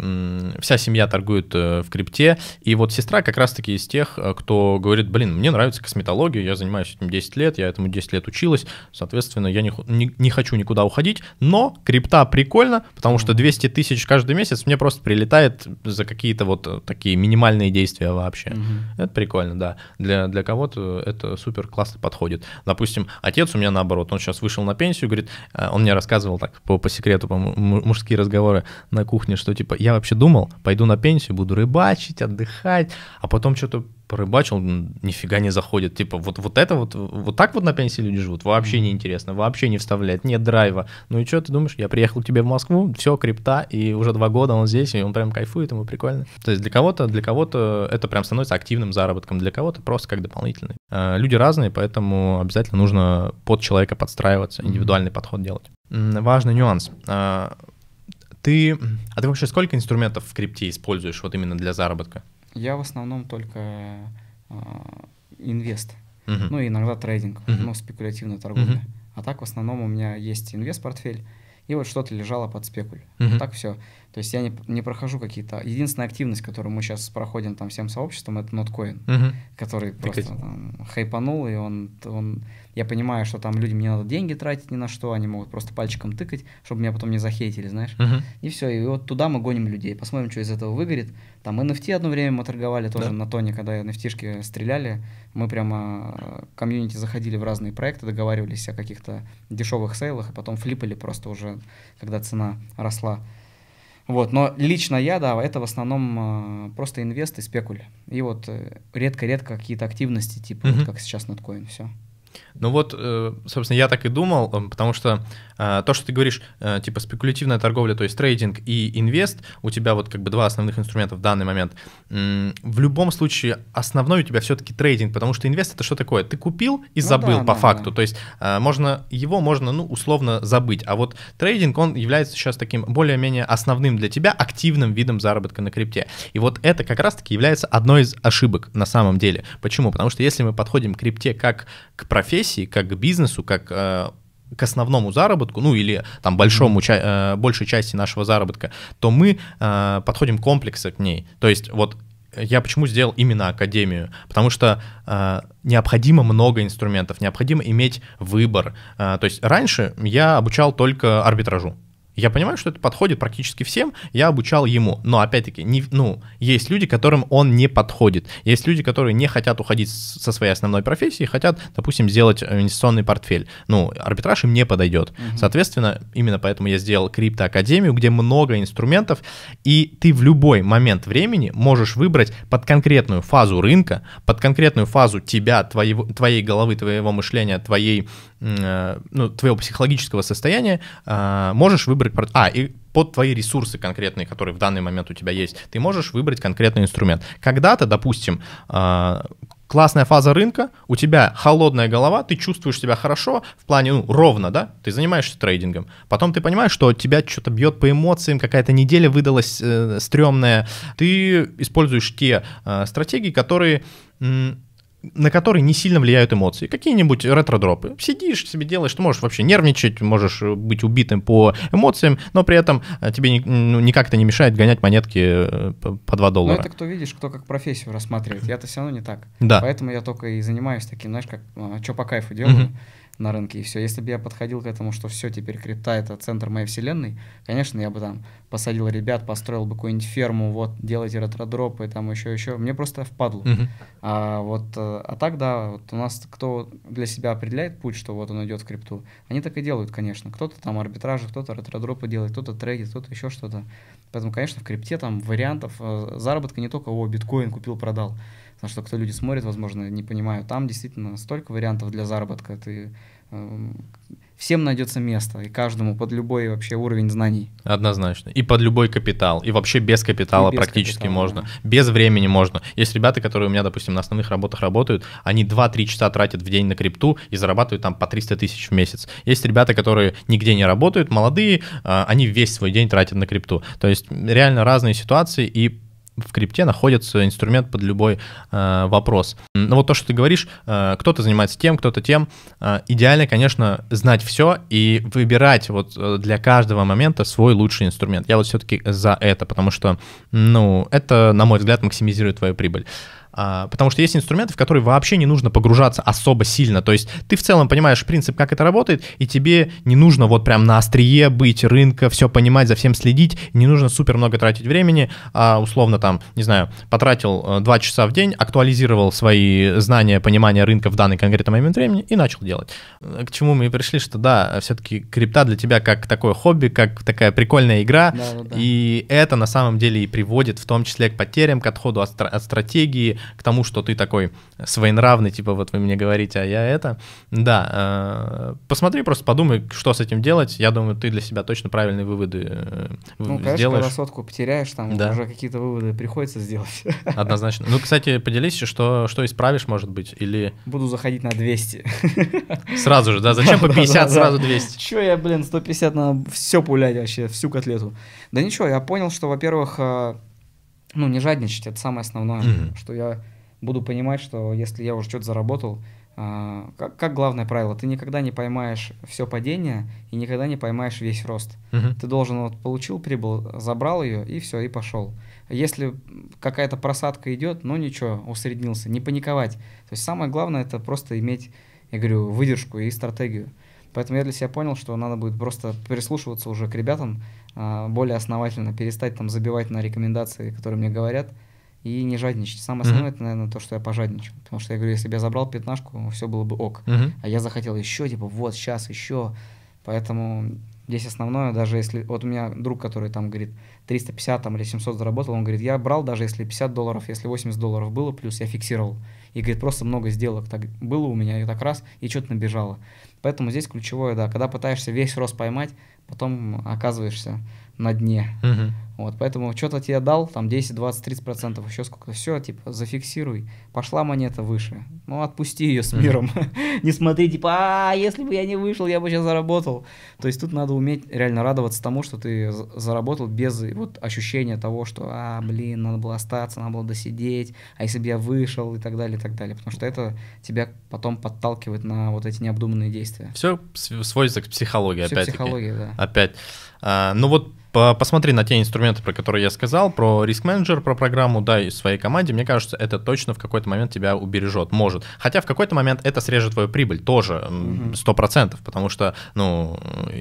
вся семья торгует э, в крипте, и вот сестра как раз-таки из тех, э, кто говорит, блин, мне нравится косметология, я занимаюсь этим 10 лет, я этому 10 лет училась, соответственно, я не, не, не хочу никуда уходить, но крипта прикольно, потому что 200 тысяч каждый месяц мне просто прилетает за какие-то вот э, такие минимальные действия вообще. Угу. Это прикольно, да. Для, для кого-то это супер классно подходит. Допустим, отец у меня наоборот, он сейчас вышел вышел на пенсию, говорит, э, он мне рассказывал так по, по секрету, по мужские разговоры на кухне, что типа я вообще думал, пойду на пенсию, буду рыбачить, отдыхать, а потом что-то порыбачил, нифига не заходит. Типа, вот, вот это вот, вот так вот на пенсии люди живут, вообще неинтересно, вообще не вставляет, нет драйва. Ну и что ты думаешь, я приехал к тебе в Москву, все, крипта, и уже два года он здесь, и он прям кайфует, ему прикольно. То есть для кого-то, для кого-то это прям становится активным заработком, для кого-то просто как дополнительный. А, люди разные, поэтому обязательно нужно под человека подстраиваться, индивидуальный подход делать. Важный нюанс а, ты, а ты вообще сколько инструментов в крипте используешь вот именно для заработка? Я в основном только э, инвест, uh -huh. ну и иногда трейдинг, uh -huh. ну спекулятивная торговля. Uh -huh. А так в основном у меня есть инвест-портфель, и вот что-то лежало под спекуль. Uh -huh. А так все. То есть я не, не прохожу какие-то... Единственная активность, которую мы сейчас проходим там всем сообществом, это Notcoin, угу. который просто там, хайпанул, и он, он... Я понимаю, что там людям не надо деньги тратить ни на что, они могут просто пальчиком тыкать, чтобы меня потом не захейтили, знаешь. Угу. И все, и вот туда мы гоним людей, посмотрим, что из этого выгорит. Там NFT одно время мы торговали тоже да. на Тоне, когда nft стреляли. Мы прямо э, комьюнити заходили в разные проекты, договаривались о каких-то дешевых сейлах, и потом флипали просто уже, когда цена росла. Вот, но лично я, да, это в основном э, просто инвест и спекуль. И вот э, редко-редко какие-то активности, типа, mm вот как сейчас надкоин, все. Ну вот, э, собственно, я так и думал, э, потому что а, то, что ты говоришь, э, типа спекулятивная торговля, то есть трейдинг и инвест, у тебя вот как бы два основных инструмента в данный момент. В любом случае, основной у тебя все-таки трейдинг, потому что инвест это что такое? Ты купил и ну, забыл да, по да, факту. Да. То есть а, можно, его можно, ну, условно забыть. А вот трейдинг, он является сейчас таким более-менее основным для тебя активным видом заработка на крипте. И вот это как раз-таки является одной из ошибок на самом деле. Почему? Потому что если мы подходим к крипте как к профессии, как к бизнесу, как э, к основному заработку, ну или там большому, ча- э, большей части нашего заработка, то мы э, подходим комплексно к ней. То есть вот я почему сделал именно академию? Потому что э, необходимо много инструментов, необходимо иметь выбор. Э, то есть раньше я обучал только арбитражу. Я понимаю, что это подходит практически всем, я обучал ему, но опять-таки, не, ну, есть люди, которым он не подходит, есть люди, которые не хотят уходить со своей основной профессии, хотят, допустим, сделать инвестиционный портфель, ну, арбитраж им не подойдет, угу. соответственно, именно поэтому я сделал криптоакадемию, где много инструментов, и ты в любой момент времени можешь выбрать под конкретную фазу рынка, под конкретную фазу тебя, твоего, твоей головы, твоего мышления, твоей Э, ну, твоего психологического состояния э, можешь выбрать... А, и под твои ресурсы конкретные, которые в данный момент у тебя есть, ты можешь выбрать конкретный инструмент. Когда-то, допустим, э, классная фаза рынка, у тебя холодная голова, ты чувствуешь себя хорошо, в плане, ну, ровно, да, ты занимаешься трейдингом. Потом ты понимаешь, что тебя что-то бьет по эмоциям, какая-то неделя выдалась э, стрёмная. Ты используешь те э, стратегии, которые на который не сильно влияют эмоции. Какие-нибудь ретро-дропы. Сидишь, себе делаешь, ты можешь вообще нервничать, можешь э, быть убитым по эмоциям, но при этом э, тебе ну, никак это не мешает гонять монетки э, по 2 доллара. Ну, это кто видишь, кто как профессию рассматривает. Я-то все равно не так. Да. Поэтому я только и занимаюсь таким, знаешь, как, а, что по кайфу делаю. Mm-hmm на рынке, и все. Если бы я подходил к этому, что все, теперь крипта — это центр моей вселенной, конечно, я бы там посадил ребят, построил бы какую-нибудь ферму, вот, делать ретродропы, там еще, еще. Мне просто впадло. Uh-huh. А вот, э, а так, да, вот у нас кто для себя определяет путь, что вот он идет в крипту, они так и делают, конечно. Кто-то там арбитражи, кто-то ретродропы делает, кто-то трейдит, кто-то еще что-то. Поэтому, конечно, в крипте там вариантов э, заработка не только, о, биткоин купил, продал. Потому что кто люди смотрят, возможно, не понимают. Там действительно столько вариантов для заработка. Ты, э, всем найдется место, и каждому под любой вообще уровень знаний. Однозначно. И под любой капитал. И вообще без капитала без практически капитала, можно. Да. Без времени можно. Есть ребята, которые у меня, допустим, на основных работах работают, они 2-3 часа тратят в день на крипту и зарабатывают там по 300 тысяч в месяц. Есть ребята, которые нигде не работают, молодые, а, они весь свой день тратят на крипту. То есть реально разные ситуации, и в крипте находится инструмент под любой э, вопрос. Но ну вот то, что ты говоришь, э, кто-то занимается тем, кто-то тем. Э, идеально, конечно, знать все и выбирать вот э, для каждого момента свой лучший инструмент. Я вот все-таки за это, потому что, ну, это, на мой взгляд, максимизирует твою прибыль. А, потому что есть инструменты, в которые вообще не нужно погружаться особо сильно. То есть ты в целом понимаешь принцип, как это работает, и тебе не нужно вот прям на острие быть рынка, все понимать, за всем следить, не нужно супер много тратить времени, а условно там, не знаю, потратил 2 э, часа в день, актуализировал свои знания, понимание рынка в данный конкретный момент времени и начал делать. Э, к чему мы и пришли, что да, все-таки крипта для тебя как такое хобби, как такая прикольная игра, да, да. и это на самом деле и приводит в том числе к потерям, к отходу от, от стратегии, к тому, что ты такой своенравный, типа вот вы мне говорите, а я это. Да, э, посмотри, просто подумай, что с этим делать. Я думаю, ты для себя точно правильные выводы э, ну, конечно, сделаешь. когда сотку потеряешь, там да. уже какие-то выводы приходится сделать. Однозначно. Ну, кстати, поделись, что, что исправишь, может быть, или... Буду заходить на 200. Сразу же, да? Зачем по 50, сразу 200? Че я, блин, 150 на все пулять вообще, всю котлету. Да ничего, я понял, что, во-первых, э, ну, не жадничать, это самое основное, mm-hmm. что я буду понимать, что если я уже что-то заработал, а, как, как главное правило, ты никогда не поймаешь все падение и никогда не поймаешь весь рост. Mm-hmm. Ты должен вот получил прибыль, забрал ее и все, и пошел. Если какая-то просадка идет, ну ничего, усреднился, не паниковать. То есть самое главное это просто иметь, я говорю, выдержку и стратегию. Поэтому я для себя понял, что надо будет просто прислушиваться уже к ребятам, а, более основательно, перестать там забивать на рекомендации, которые мне говорят, и не жадничать. Самое основное, mm-hmm. это, наверное, то, что я пожадничал. Потому что я говорю, если бы я забрал пятнашку, все было бы ок. Mm-hmm. А я захотел еще, типа, вот, сейчас, еще. Поэтому здесь основное, даже если... Вот у меня друг, который там говорит, 350 там, или 700 заработал, он говорит, я брал даже если 50 долларов, если 80 долларов было, плюс я фиксировал. И говорит, просто много сделок так было у меня, и так раз, и что-то набежало. Поэтому здесь ключевое, да, когда пытаешься весь рост поймать, потом оказываешься на дне. Угу. Вот, поэтому что-то тебе дал, там 10, 20, 30 процентов, еще сколько-то, все, типа, зафиксируй. Пошла монета выше. Ну, отпусти ее с миром. не смотри, типа, а, если бы я не вышел, я бы сейчас заработал. То есть тут надо уметь реально радоваться тому, что ты заработал без э, вот ощущения того, что, а, блин, надо было остаться, надо было досидеть, а если бы я вышел и так далее, и так далее. Потому что это тебя потом подталкивает на вот эти необдуманные действия. Все сводится к психологии, опять-таки. психология, да. Опять. А, ну вот посмотри на те инструменты, инструменты, про которые я сказал, про риск менеджер, про программу, да и своей команде, мне кажется, это точно в какой-то момент тебя убережет, может. Хотя в какой-то момент это срежет твою прибыль тоже, сто процентов, потому что, ну,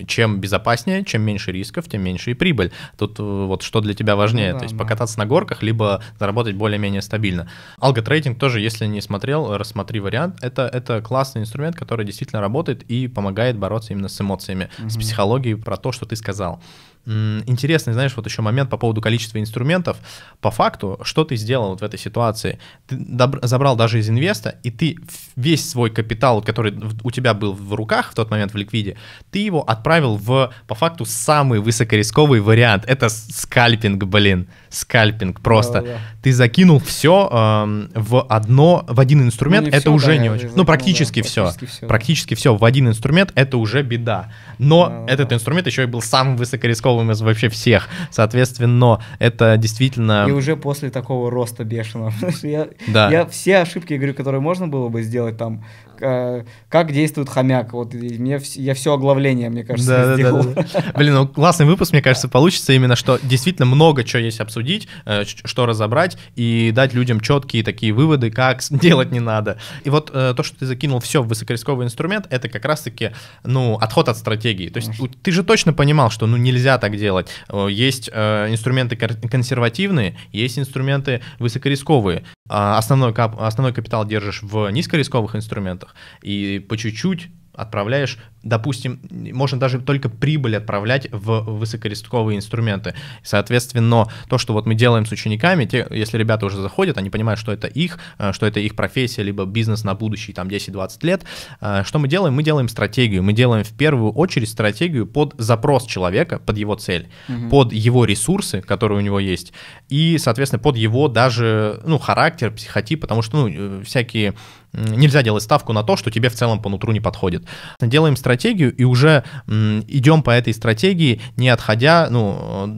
чем безопаснее, чем меньше рисков, тем меньше и прибыль. Тут э, вот что для тебя важнее, да, ну то есть да. покататься на горках, либо заработать более-менее стабильно. Алготрейдинг тоже, если не смотрел, рассмотри вариант. Это, это классный инструмент, который действительно работает и помогает бороться именно с эмоциями, угу. с психологией, про то, что ты сказал. Интересный, знаешь, вот еще момент по поводу количества инструментов. По факту, что ты сделал вот в этой ситуации? Ты забрал даже из инвеста, и ты весь свой капитал, который у тебя был в руках в тот момент в ликвиде, ты его отправил в, по факту, самый высокорисковый вариант. Это скальпинг, блин скальпинг просто. Да, да. Ты закинул все э, в одно, в один инструмент, ну, это все, уже да, не очень. Закинул, ну, практически, да, все, практически все. Практически все в один инструмент, это уже беда. Но ну, да, этот да. инструмент еще и был самым высокорисковым из вообще всех. Соответственно, это действительно... И уже после такого роста бешеного. я, да. я все ошибки, говорю, которые можно было бы сделать там, а, как действует хомяк. Вот мне, я все оглавление, мне кажется, да, сделал. Да, да, да. Блин, ну классный выпуск, мне кажется, получится именно, что действительно много чего есть обсудить обсудить, э, что разобрать и дать людям четкие такие выводы, как делать не надо. И вот э, то, что ты закинул все в высокорисковый инструмент, это как раз-таки, ну, отход от стратегии. То есть ты же точно понимал, что, ну, нельзя так делать. Э, есть инструменты консервативные, есть инструменты высокорисковые. А основной, основной капитал держишь в низкорисковых инструментах и по чуть-чуть отправляешь допустим, можно даже только прибыль отправлять в высокорисковые инструменты. Соответственно, то, что вот мы делаем с учениками, те, если ребята уже заходят, они понимают, что это их, э, что это их профессия, либо бизнес на будущее, там, 10-20 лет, э, что мы делаем? Мы делаем стратегию. Мы делаем в первую очередь стратегию под запрос человека, под его цель, угу. под его ресурсы, которые у него есть, и, соответственно, под его даже, ну, характер, психотип, потому что, ну, э, всякие... Нельзя делать ставку на то, что тебе в целом по нутру не подходит. Делаем стратегию стратегию и уже идем по этой стратегии, не отходя, ну,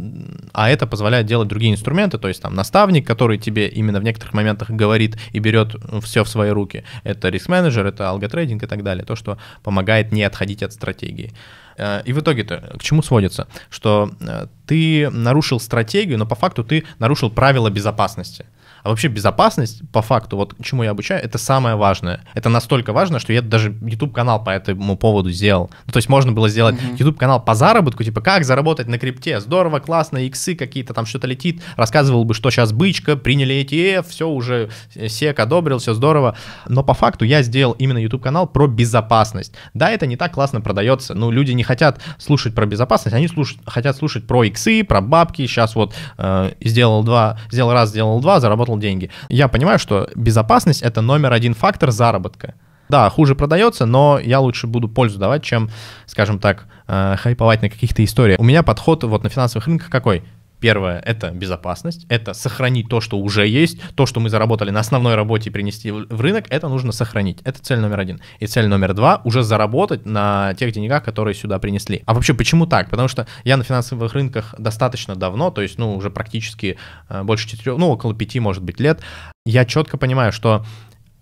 а это позволяет делать другие инструменты, то есть там наставник, который тебе именно в некоторых моментах говорит и берет все в свои руки. Это риск-менеджер, это алготрейдинг и так далее, то, что помогает не отходить от стратегии. Э, и в итоге-то к чему сводится? Что э, ты нарушил стратегию, но по факту ты нарушил правила безопасности. А вообще безопасность, по факту, вот чему я обучаю, это самое важное. Это настолько важно, что я даже YouTube-канал по этому поводу сделал. Ну, то есть можно было сделать mm-hmm. YouTube-канал по заработку, типа, как заработать на крипте, здорово, классно, иксы какие-то, там что-то летит, рассказывал бы, что сейчас бычка, приняли ETF, все уже, SEC э, одобрил, все здорово. Но по факту я сделал именно YouTube-канал про безопасность. Да, это не так классно продается, но ну, люди не хотят слушать про безопасность, они слушают, хотят слушать про иксы, про бабки, сейчас вот э, сделал два, сделал раз, сделал два, заработал вкинул деньги. Я понимаю, что безопасность это номер один фактор заработка. Да, хуже продается, но я лучше буду пользу давать, чем, скажем так, э, хайповать на каких-то историях. У меня подход вот на финансовых рынках какой? Первое — это безопасность, это сохранить то, что уже есть, то, что мы заработали на основной работе и принести в рынок, это нужно сохранить. Это цель номер один. И цель номер два — уже заработать на тех деньгах, которые сюда принесли. А вообще, почему так? Потому что я на финансовых рынках достаточно давно, то есть, ну, уже практически э, больше четырех, ну, около пяти, может быть, лет. Я четко понимаю, что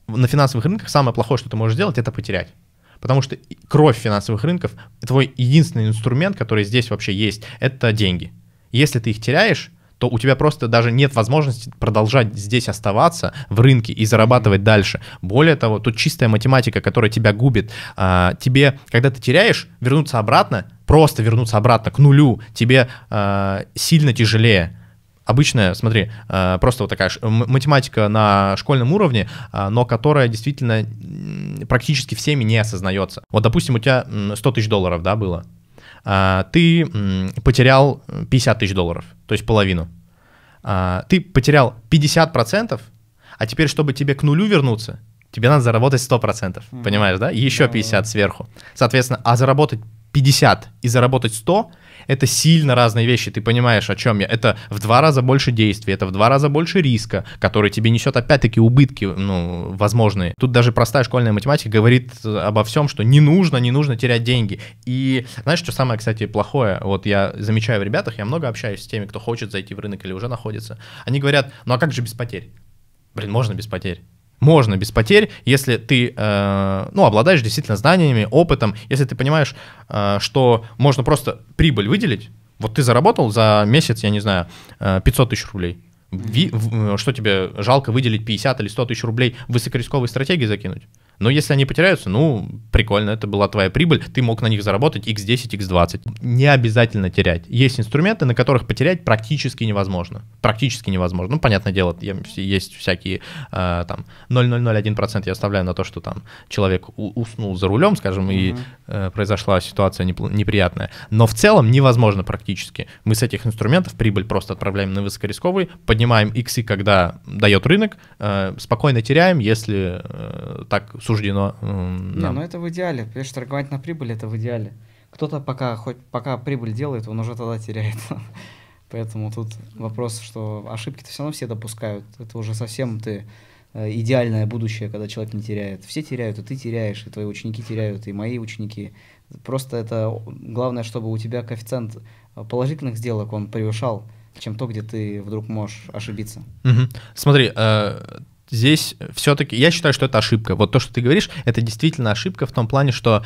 на финансовых рынках самое плохое, что ты можешь сделать, это потерять. Потому что кровь финансовых рынков, твой единственный инструмент, который здесь вообще есть, это деньги. Если ты их теряешь, то у тебя просто даже нет возможности продолжать здесь оставаться в рынке и зарабатывать дальше. Более того, тут чистая математика, которая тебя губит. А, тебе, когда ты теряешь, вернуться обратно, просто вернуться обратно к нулю, тебе а, сильно тяжелее. Обычная, смотри, а, просто вот такая математика на школьном уровне, а, но которая действительно практически всеми не осознается. Вот, допустим, у тебя 100 тысяч долларов, да, было? А, ты потерял 50 тысяч долларов, то есть половину. А, ты потерял 50%, а теперь, чтобы тебе к нулю вернуться, тебе надо заработать 100%, mm-hmm. понимаешь, да? еще 50 сверху. Соответственно, а заработать 50 и заработать 100 это сильно разные вещи, ты понимаешь, о чем я. Это в два раза больше действий, это в два раза больше риска, который тебе несет опять-таки убытки, ну, возможные. Тут даже простая школьная математика говорит э, обо всем, что не нужно, не нужно терять деньги. И знаешь, что самое, кстати, плохое? Вот я замечаю в ребятах, я много общаюсь с теми, кто хочет зайти в рынок или уже находится. Они говорят, ну а как же без потерь? Блин, можно без потерь можно без потерь, если ты, э, ну, обладаешь действительно знаниями, опытом, если ты понимаешь, э, что можно просто прибыль выделить. Вот ты заработал за месяц, я не знаю, 500 э, тысяч рублей. Ви, э, что тебе жалко выделить 50 или 100 тысяч рублей в высокорисковые стратегии закинуть? Но если они потеряются, ну, прикольно, это была твоя прибыль, ты мог на них заработать x10, x20. Не обязательно терять. Есть инструменты, на которых потерять практически невозможно. Практически невозможно. Ну, понятное дело, есть всякие, э, там, 0,001% я оставляю на то, что там человек уснул за рулем, скажем, mm-hmm. и э, произошла ситуация неприятная. Но в целом невозможно практически. Мы с этих инструментов прибыль просто отправляем на высокорисковый, поднимаем иксы, когда дает рынок, э, спокойно теряем, если э, так суждено нам. Не, ну это в идеале. Понимаешь, торговать на прибыль это в идеале. Кто-то пока, хоть пока прибыль делает, он уже тогда теряет. Поэтому тут вопрос, что ошибки-то все равно все допускают. Это уже совсем ты э, идеальное будущее, когда человек не теряет. Все теряют, и ты теряешь, и твои ученики теряют, и мои ученики. Просто это главное, чтобы у тебя коэффициент э, положительных сделок он превышал, чем то, где ты вдруг можешь ошибиться. Угу. Смотри, э, здесь все-таки, я считаю, что это ошибка. Вот то, что ты говоришь, это действительно ошибка в том плане, что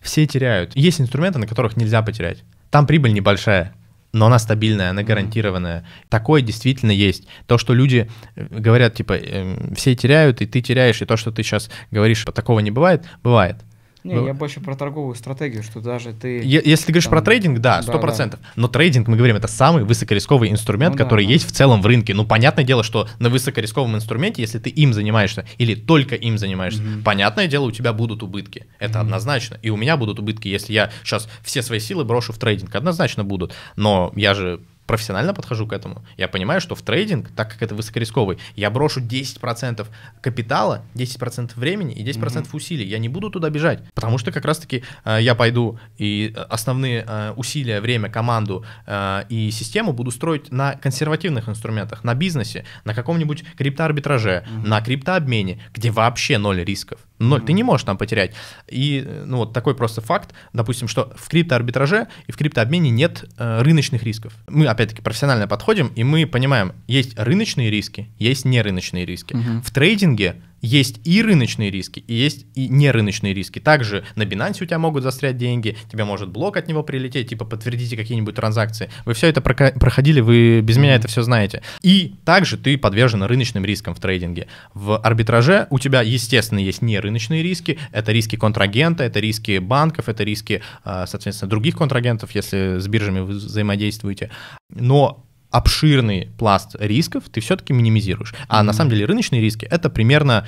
все теряют. Есть инструменты, на которых нельзя потерять. Там прибыль небольшая, но она стабильная, она гарантированная. Такое действительно есть. То, что люди э, говорят, типа, эм, все теряют, и ты теряешь, и то, что ты сейчас говоришь, такого не бывает, бывает. Не, ну, я больше про торговую стратегию, что даже ты... Если ты говоришь там, про трейдинг, да, 100%. Да, да. Но трейдинг, мы говорим, это самый высокорисковый инструмент, ну, который да, есть да. в целом в рынке. Ну, понятное дело, что на высокорисковом инструменте, если ты им занимаешься или только им занимаешься, mm-hmm. понятное дело, у тебя будут убытки. Это mm-hmm. однозначно. И у меня будут убытки, если я сейчас все свои силы брошу в трейдинг. Однозначно будут. Но я же профессионально подхожу к этому. Я понимаю, что в трейдинг, так как это высокорисковый, я брошу 10% капитала, 10% времени и 10% mm-hmm. усилий. Я не буду туда бежать, потому что как раз-таки э, я пойду и э, основные э, усилия, время, команду э, и систему буду строить на консервативных инструментах, на бизнесе, на каком-нибудь криптоарбитраже, mm-hmm. на криптообмене, где вообще ноль рисков. Ноль, mm-hmm. ты не можешь там потерять. И ну вот такой просто факт, допустим, что в криптоарбитраже и в криптообмене нет э, рыночных рисков. Мы опять-таки профессионально подходим, и мы понимаем, есть рыночные риски, есть нерыночные риски. Mm-hmm. В трейдинге есть и рыночные риски, и есть и нерыночные риски. Также на Binance у тебя могут застрять деньги, тебе может блок от него прилететь, типа подтвердите какие-нибудь транзакции. Вы все это проходили, вы без меня это все знаете. И также ты подвержен рыночным рискам в трейдинге. В арбитраже у тебя, естественно, есть нерыночные рыночные риски, это риски контрагента, это риски банков, это риски, а, соответственно, других контрагентов, если с биржами вы взаимодействуете. Но обширный пласт рисков ты все-таки минимизируешь. А mm-hmm. на самом деле рыночные риски это примерно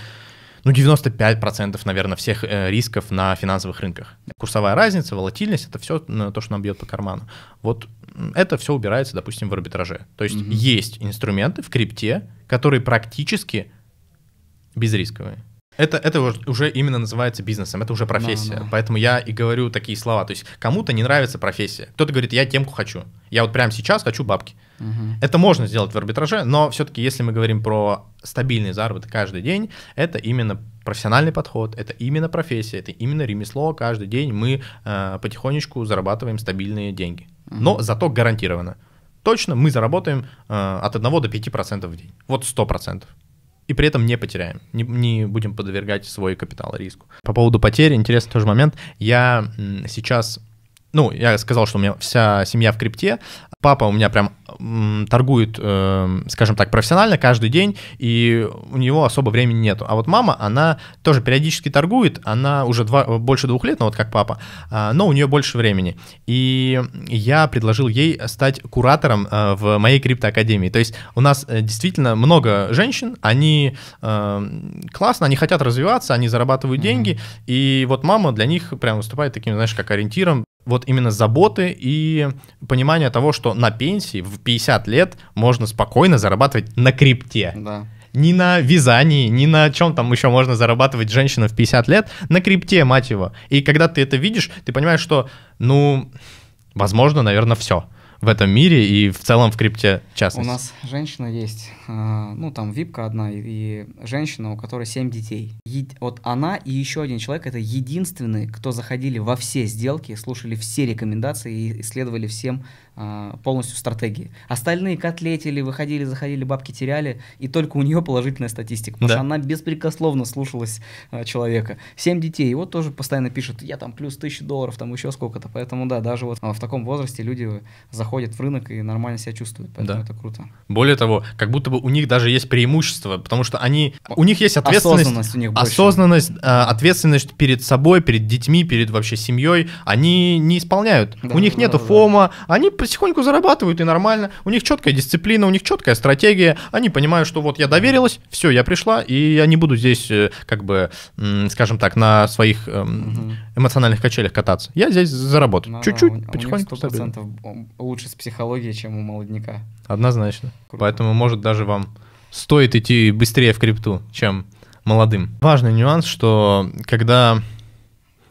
ну, 95%, наверное, всех э, рисков на финансовых рынках. Курсовая разница, волатильность, это все то, что нам бьет по карману. Вот это все убирается, допустим, в арбитраже. То есть угу. есть инструменты в крипте, которые практически безрисковые. Это, это уже именно называется бизнесом, это уже профессия. Да, да. Поэтому я и говорю такие слова. То есть кому-то не нравится профессия. Кто-то говорит, я темку хочу. Я вот прямо сейчас хочу бабки. Угу. Это можно сделать в арбитраже, но все-таки, если мы говорим про стабильный заработок каждый день, это именно профессиональный подход, это именно профессия, это именно ремесло. Каждый день мы э, потихонечку зарабатываем стабильные деньги. Угу. Но зато гарантированно. Точно мы заработаем э, от 1 до 5% в день. Вот 100% и при этом не потеряем, не, не будем подвергать свой капитал риску. По поводу потери, интересный тоже момент. Я сейчас ну, я сказал, что у меня вся семья в крипте. Папа у меня прям м, торгует, э, скажем так, профессионально каждый день, и у него особо времени нету. А вот мама, она тоже периодически торгует, она уже два, больше двух лет, ну вот как папа, э, но у нее больше времени. И я предложил ей стать куратором э, в моей криптоакадемии. То есть у нас э, действительно много женщин, они э, классно, они хотят развиваться, они зарабатывают mm-hmm. деньги, и вот мама для них прям выступает таким, знаешь, как ориентиром, вот именно заботы и понимание того, что на пенсии в 50 лет можно спокойно зарабатывать на крипте. Да. Ни на вязании, ни на чем там еще можно зарабатывать женщина в 50 лет, на крипте, мать его. И когда ты это видишь, ты понимаешь, что, ну, возможно, наверное, все в этом мире и в целом в крипте частности? У нас женщина есть, а, ну там випка одна, и женщина, у которой 7 детей. Е- вот она и еще один человек, это единственные, кто заходили во все сделки, слушали все рекомендации и следовали всем а, полностью стратегии. Остальные котлетили, выходили, заходили, бабки теряли, и только у нее положительная статистика, потому да. что она беспрекословно слушалась э, человека. Семь детей, его тоже постоянно пишут: я там плюс тысячу долларов, там еще сколько-то, поэтому да, даже вот а, в таком возрасте люди заходят в рынок и нормально себя чувствуют, поэтому да. это круто. Более того, как будто бы у них даже есть преимущество, потому что они, у них есть ответственность, осознанность, у них осознанность ответственность перед собой, перед детьми, перед вообще семьей, они не исполняют, да, у них да, нету да, фома, да. они потихоньку зарабатывают и нормально. У них четкая дисциплина, у них четкая стратегия. Они понимают, что вот я доверилась, все, я пришла, и я не буду здесь, э, как бы, скажем так, на своих эм, эмоциональных качелях кататься. Я здесь заработаю. Ну, Чуть-чуть, а у, потихоньку. А у них 100% лучше с психологией, чем у молодняка. Однозначно. Круто. Поэтому, может, даже вам стоит идти быстрее в крипту, чем молодым. Важный нюанс, что когда...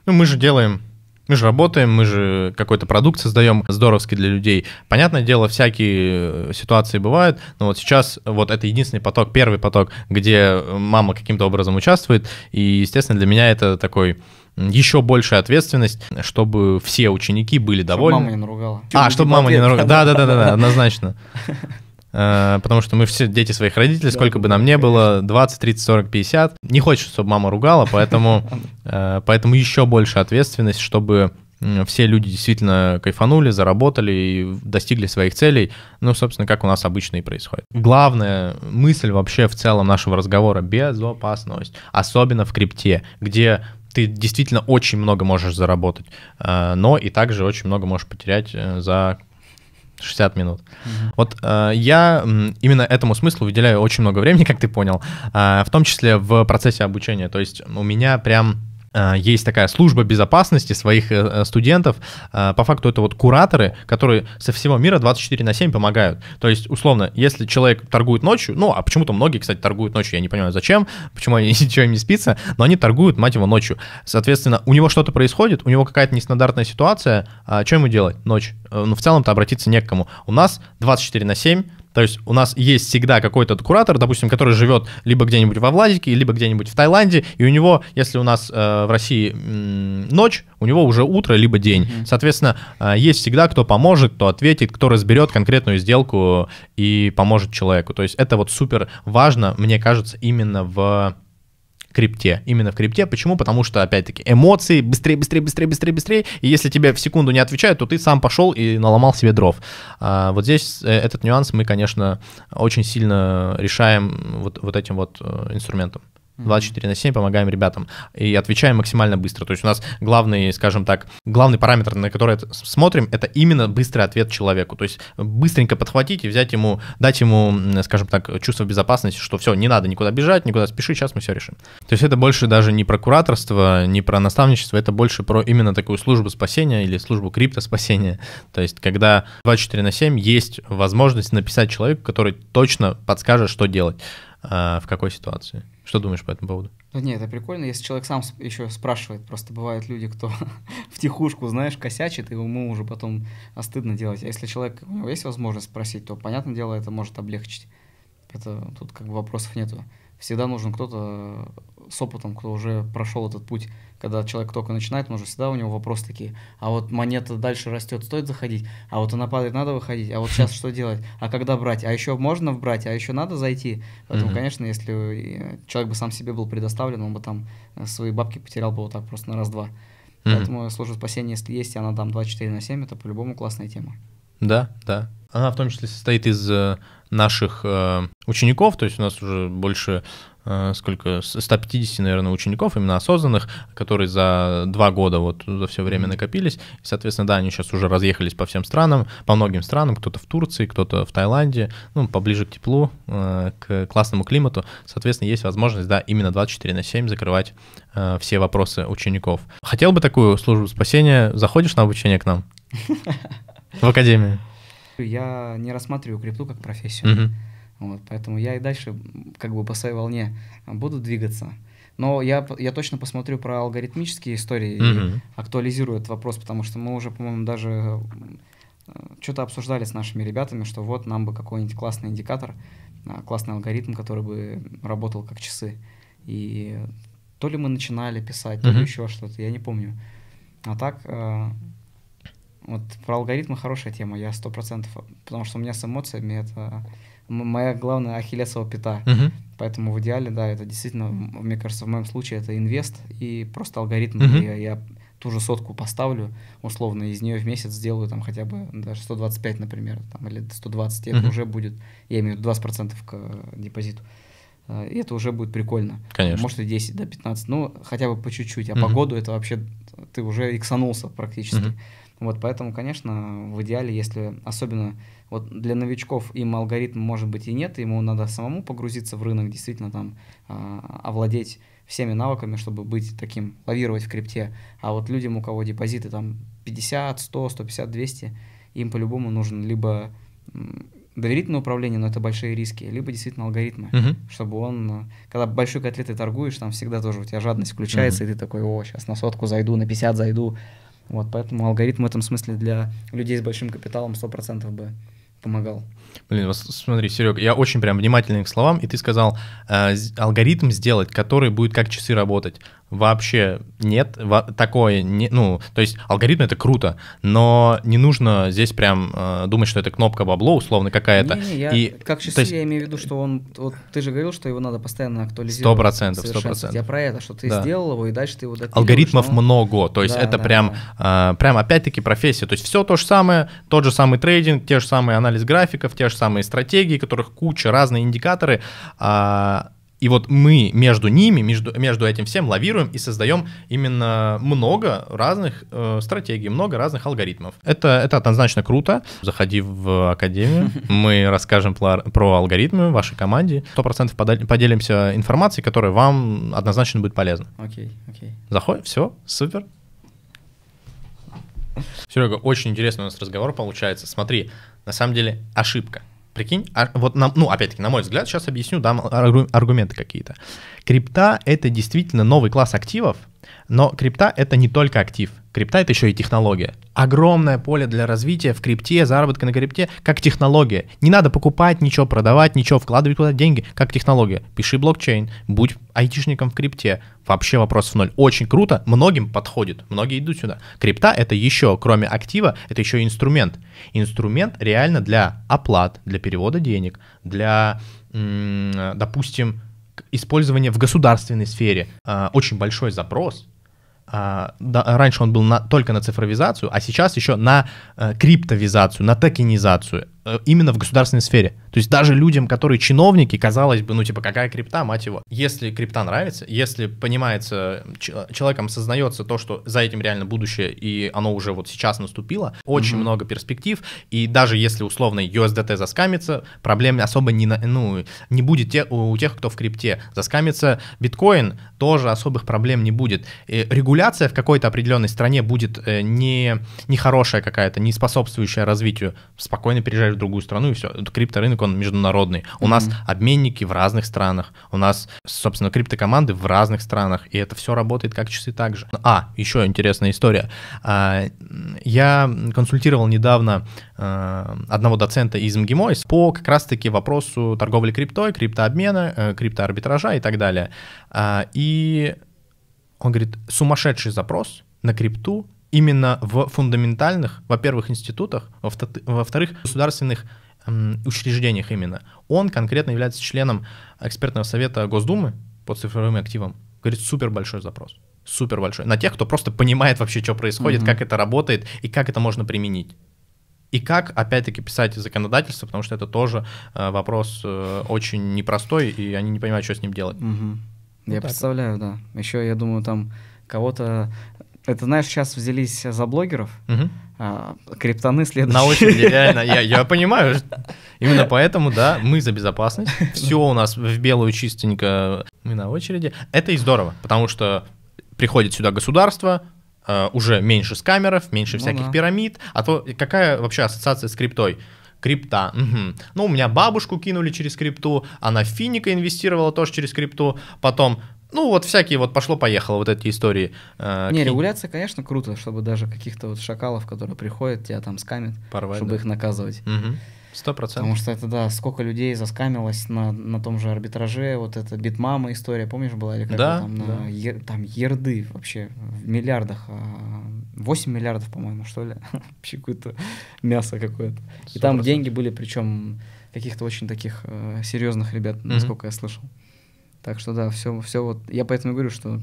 Ну, мы же делаем мы же работаем, мы же какой-то продукт создаем здоровский для людей. Понятное дело, всякие э, ситуации бывают, но вот сейчас вот это единственный поток, первый поток, где мама каким-то образом участвует, и, естественно, для меня это такой еще большая ответственность, чтобы все ученики были довольны. А, чтобы мама не наругала. А, чтобы мама не наругала. Да, да, да, да, однозначно. Э, потому что мы все дети своих родителей, сколько бы нам не было, 20, 30, 40, 50. Не хочется, чтобы мама ругала, поэтому, э, поэтому еще больше ответственность, чтобы все люди действительно кайфанули, заработали и достигли своих целей, ну, собственно, как у нас обычно и происходит. Главная мысль вообще в целом нашего разговора — безопасность, особенно в крипте, где ты действительно очень много можешь заработать, э, но и также очень много можешь потерять за 60 минут. Угу. Вот э, я именно этому смыслу выделяю очень много времени, как ты понял, э, в том числе в процессе обучения. То есть у меня прям Э, есть такая служба безопасности своих э, э, студентов. По факту это вот кураторы, которые со всего мира 24 на 7 помогают. То есть, условно, если человек торгует ночью, ну, а почему-то многие, кстати, торгуют ночью, я не понимаю, зачем, почему они ничего им не спится, но они торгуют, мать его, ночью. Соответственно, у него что-то происходит, у него какая-то нестандартная ситуация, а что ему делать? Ночь. Ну, в целом-то обратиться не к кому. У нас 24 на 7 то есть у нас есть всегда какой-то куратор, допустим, который живет либо где-нибудь во Владике, либо где-нибудь в Таиланде, и у него, если у нас э, в России м, ночь, у него уже утро либо день. Mm-hmm. Соответственно, э, есть всегда кто поможет, кто ответит, кто разберет конкретную сделку и поможет человеку. То есть это вот супер важно, мне кажется, именно в крипте. Именно в крипте. Почему? Потому что, опять-таки, эмоции быстрее, быстрее, быстрее, быстрее, быстрее. И если тебе в секунду не отвечают, то ты сам пошел и наломал себе дров. А вот здесь э, этот нюанс мы, конечно, очень сильно решаем вот, вот этим вот э, инструментом. 24 на 7 помогаем ребятам и отвечаем максимально быстро. То есть у нас главный, скажем так, главный параметр, на который смотрим, это именно быстрый ответ человеку. То есть быстренько подхватить и взять ему, дать ему, скажем так, чувство безопасности, что все, не надо никуда бежать, никуда спеши, сейчас мы все решим. То есть это больше даже не про кураторство, не про наставничество, это больше про именно такую службу спасения или службу криптоспасения. То есть когда 24 на 7 есть возможность написать человеку, который точно подскажет, что делать а, в какой ситуации. Что думаешь по этому поводу? Да нет, это прикольно, если человек сам еще спрашивает. Просто бывают люди, кто в тихушку, знаешь, косячит, и ему уже потом стыдно делать. А если человек, у него есть возможность спросить, то, понятное дело, это может облегчить. Это тут как бы вопросов нету. Всегда нужен кто-то с опытом, кто уже прошел этот путь когда человек только начинает, нужно всегда у него вопросы такие, а вот монета дальше растет, стоит заходить, а вот она падает, надо выходить, а вот сейчас что делать, а когда брать, а еще можно брать, а еще надо зайти. Поэтому, mm-hmm. конечно, если э, человек бы сам себе был предоставлен, он бы там э, свои бабки потерял бы вот так просто на раз-два. Mm-hmm. Поэтому служба спасения, если есть, и она там 24 на 7, это по-любому классная тема. Да, да. Она в том числе состоит из э, наших э, учеников, то есть у нас уже больше Э, сколько, 150, наверное, учеников, именно осознанных, которые за два года вот за все время накопились. И, соответственно, да, они сейчас уже разъехались по всем странам, по многим странам, кто-то в Турции, кто-то в Таиланде, ну, поближе к теплу, э, к классному климату. Соответственно, есть возможность, да, именно 24 на 7 закрывать э, все вопросы учеников. Хотел бы такую службу спасения, заходишь на обучение к нам? В академию. Я не рассматриваю крипту как профессию. Вот, поэтому я и дальше как бы по своей волне а, буду двигаться. Но я, я точно посмотрю про алгоритмические истории mm-hmm. и актуализирую этот вопрос, потому что мы уже, по-моему, даже э, что-то обсуждали с нашими ребятами, что вот нам бы какой-нибудь классный индикатор, а, классный алгоритм, который бы работал как часы. И то ли мы начинали писать, то ли еще что-то, я не помню. А так, э, вот про алгоритмы хорошая тема, я сто процентов, потому что у меня с эмоциями это моя главная ахиллесова пята. Угу. Поэтому в идеале, да, это действительно, мне кажется, в моем случае это инвест и просто алгоритм. Угу. Я, я ту же сотку поставлю, условно, из нее в месяц сделаю там хотя бы даже 125, например, там, или 120, и угу. это уже будет, я имею в виду 20% к э, депозиту. Э, и это уже будет прикольно. Конечно. Может и 10, да, 15, ну, хотя бы по чуть-чуть. А угу. по году это вообще, ты уже иксанулся практически. Угу. Вот, поэтому, конечно, в идеале, если особенно вот для новичков им алгоритм может быть и нет, ему надо самому погрузиться в рынок, действительно там а, овладеть всеми навыками, чтобы быть таким, лавировать в крипте. А вот людям, у кого депозиты там 50, 100, 150, 200, им по-любому нужен либо доверительное управление, но это большие риски, либо действительно алгоритмы, Uh -huh. чтобы он, а, когда большой котлет ты торгуешь, там всегда тоже у тебя жадность включается, Uh -huh. и ты такой, о, сейчас на сотку зайду, на 50 зайду. Вот, поэтому алгоритм в этом смысле для людей с большим капиталом 100% бы помогал. Блин, смотри, Серег, я очень прям внимательный к словам, и ты сказал э, алгоритм сделать, который будет как часы работать вообще нет, такое, не, ну, то есть алгоритм это круто, но не нужно здесь прям э, думать, что это кнопка бабло условно какая-то. и, как часы есть, я имею в виду, что он, вот ты же говорил, что его надо постоянно актуализировать. Сто процентов, сто процентов. Я про это, что ты да. сделал его, и дальше ты его Алгоритмов он... много, то есть да, это да, прям, да. Э, прям опять-таки профессия, то есть все то же самое, тот же самый трейдинг, те же самые анализ графиков, те же самые стратегии, которых куча, разные индикаторы, э, и вот мы между ними, между, между этим всем лавируем и создаем именно много разных э, стратегий, много разных алгоритмов. Это, это однозначно круто. Заходи в академию, мы расскажем про, про алгоритмы вашей команде. 100% поделимся информацией, которая вам однозначно будет полезна. Окей, окей. Okay. Заходим, все, супер. Серега, очень интересный у нас разговор получается. Смотри, на самом деле ошибка. Прикинь, а вот нам, ну, опять-таки, на мой взгляд, сейчас объясню, дам аргументы какие-то. Крипта — это действительно новый класс активов, но крипта — это не только актив. Крипта это еще и технология. Огромное поле для развития в крипте, заработка на крипте, как технология. Не надо покупать ничего, продавать ничего, вкладывать куда деньги, как технология. Пиши блокчейн, будь айтишником в крипте. Вообще вопрос в ноль. Очень круто, многим подходит, многие идут сюда. Крипта это еще, кроме актива, это еще и инструмент. Инструмент реально для оплат, для перевода денег, для, допустим, использования в государственной сфере. А, очень большой запрос а, да, раньше он был на, только на цифровизацию, а сейчас еще на э, криптовизацию, на токенизацию. Э, именно в государственной сфере. То есть даже людям, которые чиновники, казалось бы, ну типа какая крипта, мать его. Если крипта нравится, если понимается, человеком сознается то, что за этим реально будущее, и оно уже вот сейчас наступило, очень mm-hmm. много перспектив, и даже если условно USDT заскамится, проблем особо не, ну, не будет те, у тех, кто в крипте. Заскамится биткоин, тоже особых проблем не будет. И э, регуляция в какой-то определенной стране будет э, не, не хорошая какая-то, не способствующая развитию. Спокойно переезжаешь другую страну, и все. Крипторынок, он международный. У mm-hmm. нас обменники в разных странах, у нас, собственно, криптокоманды в разных странах, и это все работает как часы так же. А, еще интересная история. А, я консультировал недавно э, одного доцента из МГИМО по как раз-таки вопросу торговли криптой, криптообмена, э, криптоарбитража и так далее. А, и он говорит, сумасшедший запрос на крипту именно в фундаментальных, во-первых, институтах, во-вторых, государственных эм, учреждениях именно. Он конкретно является членом экспертного совета Госдумы по цифровым активам. Говорит, супер большой запрос. Супер большой. На тех, кто просто понимает вообще, что происходит, mm-hmm. как это работает и как это можно применить. И как, опять-таки, писать законодательство, потому что это тоже э, вопрос э, очень непростой, и они не понимают, что с ним делать. Угу. Ну вот я так. представляю, да. Еще, я думаю, там кого-то это, знаешь, сейчас взялись за блогеров, угу. а, криптоны следующие. На очереди, реально, я, я понимаю. Именно поэтому, да, мы за безопасность. Все у нас в белую чистенько, мы на очереди. Это и здорово, потому что приходит сюда государство, а, уже меньше скамеров, меньше ну всяких да. пирамид. А то какая вообще ассоциация с криптой? крипта. Угу. Ну, у меня бабушку кинули через крипту, она финика инвестировала тоже через крипту, потом ну, вот всякие вот пошло-поехало вот эти истории. Э, не, регуляция, конечно, круто, чтобы даже каких-то вот шакалов, которые приходят, тебя там скамят, Порвать, чтобы да. их наказывать. Сто угу. процентов. Потому что это, да, сколько людей заскамилось на, на том же арбитраже, вот эта битмама история, помнишь, была? Или как да, там, да. ер, там ерды вообще в миллиардах, 8 а, миллиардов, по-моему, что ли, вообще какое-то мясо какое-то. И там деньги были, причем каких-то очень таких э, серьезных ребят, насколько я слышал. Так что да, все, все вот. Я поэтому говорю, что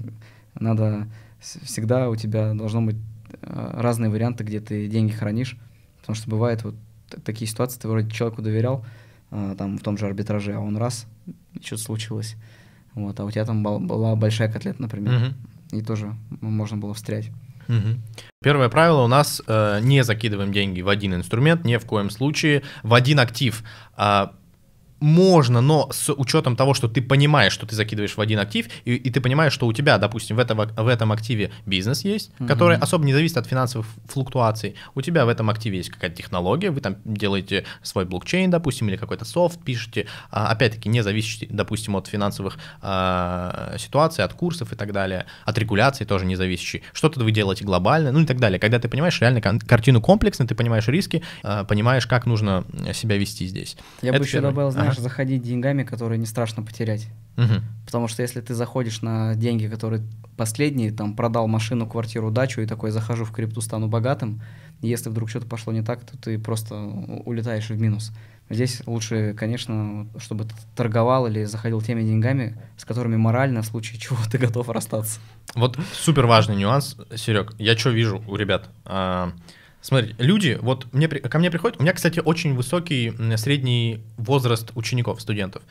надо всегда у тебя должно быть э, разные варианты, где ты деньги хранишь, потому что бывает вот такие ситуации, ты вроде человеку доверял, э, там в том же арбитраже, а он раз, что-то случилось, вот, а у тебя там была большая котлета, например, угу. и тоже можно было встрять. Угу. Первое правило у нас э, не закидываем деньги в один инструмент, ни в коем случае, в один актив. А можно, но с учетом того, что ты понимаешь, что ты закидываешь в один актив, и, и ты понимаешь, что у тебя, допустим, в, этого, в этом активе бизнес есть, mm-hmm. который особо не зависит от финансовых флуктуаций. У тебя в этом активе есть какая-то технология, вы там делаете свой блокчейн, допустим, или какой-то софт, пишете, а, опять-таки, не зависящий, допустим, от финансовых э, ситуаций, от курсов и так далее, от регуляции тоже не зависящий. Что-то вы делаете глобально, ну и так далее. Когда ты понимаешь реально картину комплексно, ты понимаешь риски, э, понимаешь, как нужно себя вести здесь. Я Это бы еще добавил, знаешь, знаешь, заходить деньгами, которые не страшно потерять. Угу. Потому что если ты заходишь на деньги, которые последние, там, продал машину, квартиру, дачу, и такой, захожу в крипту, стану богатым, если вдруг что-то пошло не так, то ты просто улетаешь в минус. Здесь лучше, конечно, чтобы ты торговал или заходил теми деньгами, с которыми морально, в случае чего, ты готов расстаться. Вот супер важный нюанс, Серег. Я что вижу у ребят? А, Смотри, люди, вот мне, ко мне приходят, у меня, кстати, очень высокий средний возраст учеников, студентов,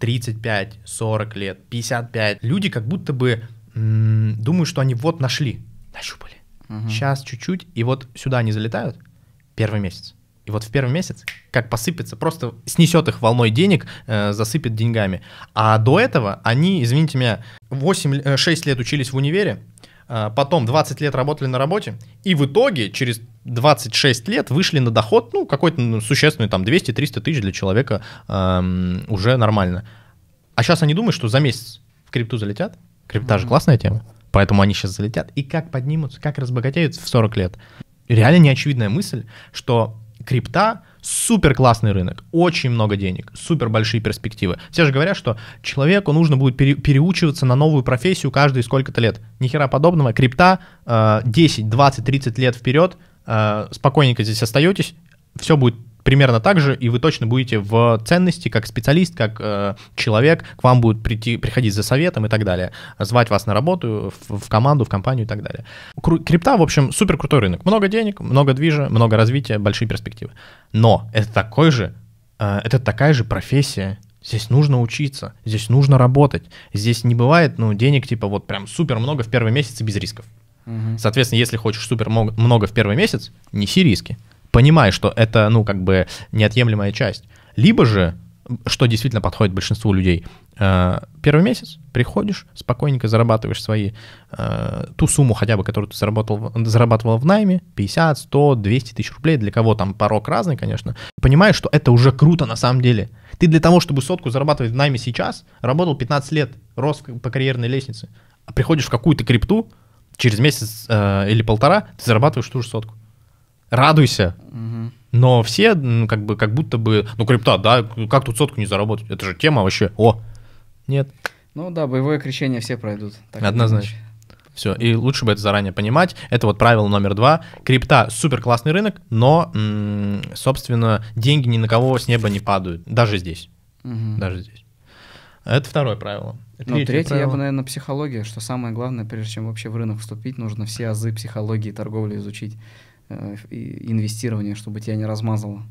35, а, 40 лет, 55. Люди как будто бы м, думают, что они вот нашли, нащупали, угу. сейчас чуть-чуть, и вот сюда они залетают первый месяц. И вот в первый месяц, как посыпется, просто снесет их волной денег, э, засыпет деньгами. А до этого они, извините меня, 8, 6 э, лет учились в универе, э, потом 20 лет работали на работе, и в итоге через 26 лет вышли на доход, ну, какой-то ну, существенный, там, 200-300 тысяч для человека эм, уже нормально. А сейчас они думают, что за месяц в крипту залетят. Крипта mm-hmm. же классная тема, поэтому они сейчас залетят. И как поднимутся, как разбогатеют в 40 лет. Реально неочевидная мысль, что крипта супер классный рынок, очень много денег, супер большие перспективы. Все же говорят, что человеку нужно будет пере, переучиваться на новую профессию каждые сколько-то лет. Ни хера подобного. Крипта э, 10, 20, 30 лет вперед – Э, спокойненько здесь остаетесь, все будет примерно так же, и вы точно будете в ценности как специалист, как э, человек, к вам будут прийти, приходить за советом и так далее, звать вас на работу, в, в команду, в компанию и так далее. Кру крипта, в общем, супер крутой рынок. Много денег, много движа, много развития, большие перспективы. Но это такой же, э, это такая же профессия. Здесь нужно учиться, здесь нужно работать. Здесь не бывает, ну, денег типа вот прям супер много в первый месяц и без рисков. Соответственно, если хочешь супер много в первый месяц, неси риски. Понимай, что это, ну, как бы неотъемлемая часть. Либо же, что действительно подходит большинству людей, э, первый месяц приходишь, спокойненько зарабатываешь свои, э, ту сумму хотя бы, которую ты заработал, зарабатывал в найме, 50, 100, 200 тысяч рублей, для кого там порог разный, конечно. Понимаешь, что это уже круто на самом деле. Ты для того, чтобы сотку зарабатывать в найме сейчас, работал 15 лет, рос по карьерной лестнице, а приходишь в какую-то крипту, через месяц э, или полтора ты зарабатываешь ту же сотку. Радуйся. Угу. Но все ну, как бы как будто бы, ну крипта, да, как тут сотку не заработать? Это же тема вообще. О, нет. Ну да, боевое крещение все пройдут. Однозначно. Все, и лучше бы это заранее понимать. Это вот правило номер два. Крипта супер классный рынок, но, м- собственно, деньги ни на кого с неба не падают. Даже здесь. Угу. Даже здесь. Это второе правило. ну, третье, правило... я бы, наверное, психология, что самое главное, прежде чем вообще в рынок вступить, нужно все азы психологии торговли изучить, э, инвестирование, чтобы тебя не размазало.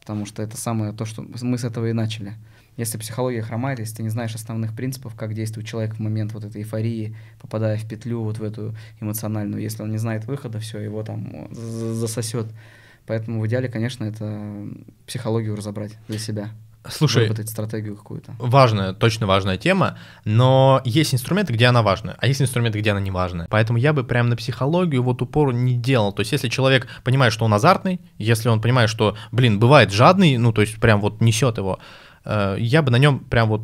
Потому что это самое то, что мы с этого и начали. Если психология хромает, если ты не знаешь основных принципов, как действует человек в момент вот этой эйфории, попадая в петлю вот в эту эмоциональную, если он не знает выхода, все, его там засосет. Поэтому в идеале, конечно, это психологию разобрать для себя. Слушай, выработать стратегию какую-то. Важная, точно важная тема, но есть инструменты, где она важная, а есть инструменты, где она не важная. Поэтому я бы прям на психологию вот упор не делал. То есть если человек понимает, что он азартный, если он понимает, что, блин, бывает жадный, ну то есть прям вот несет его, э, я бы на нем прям вот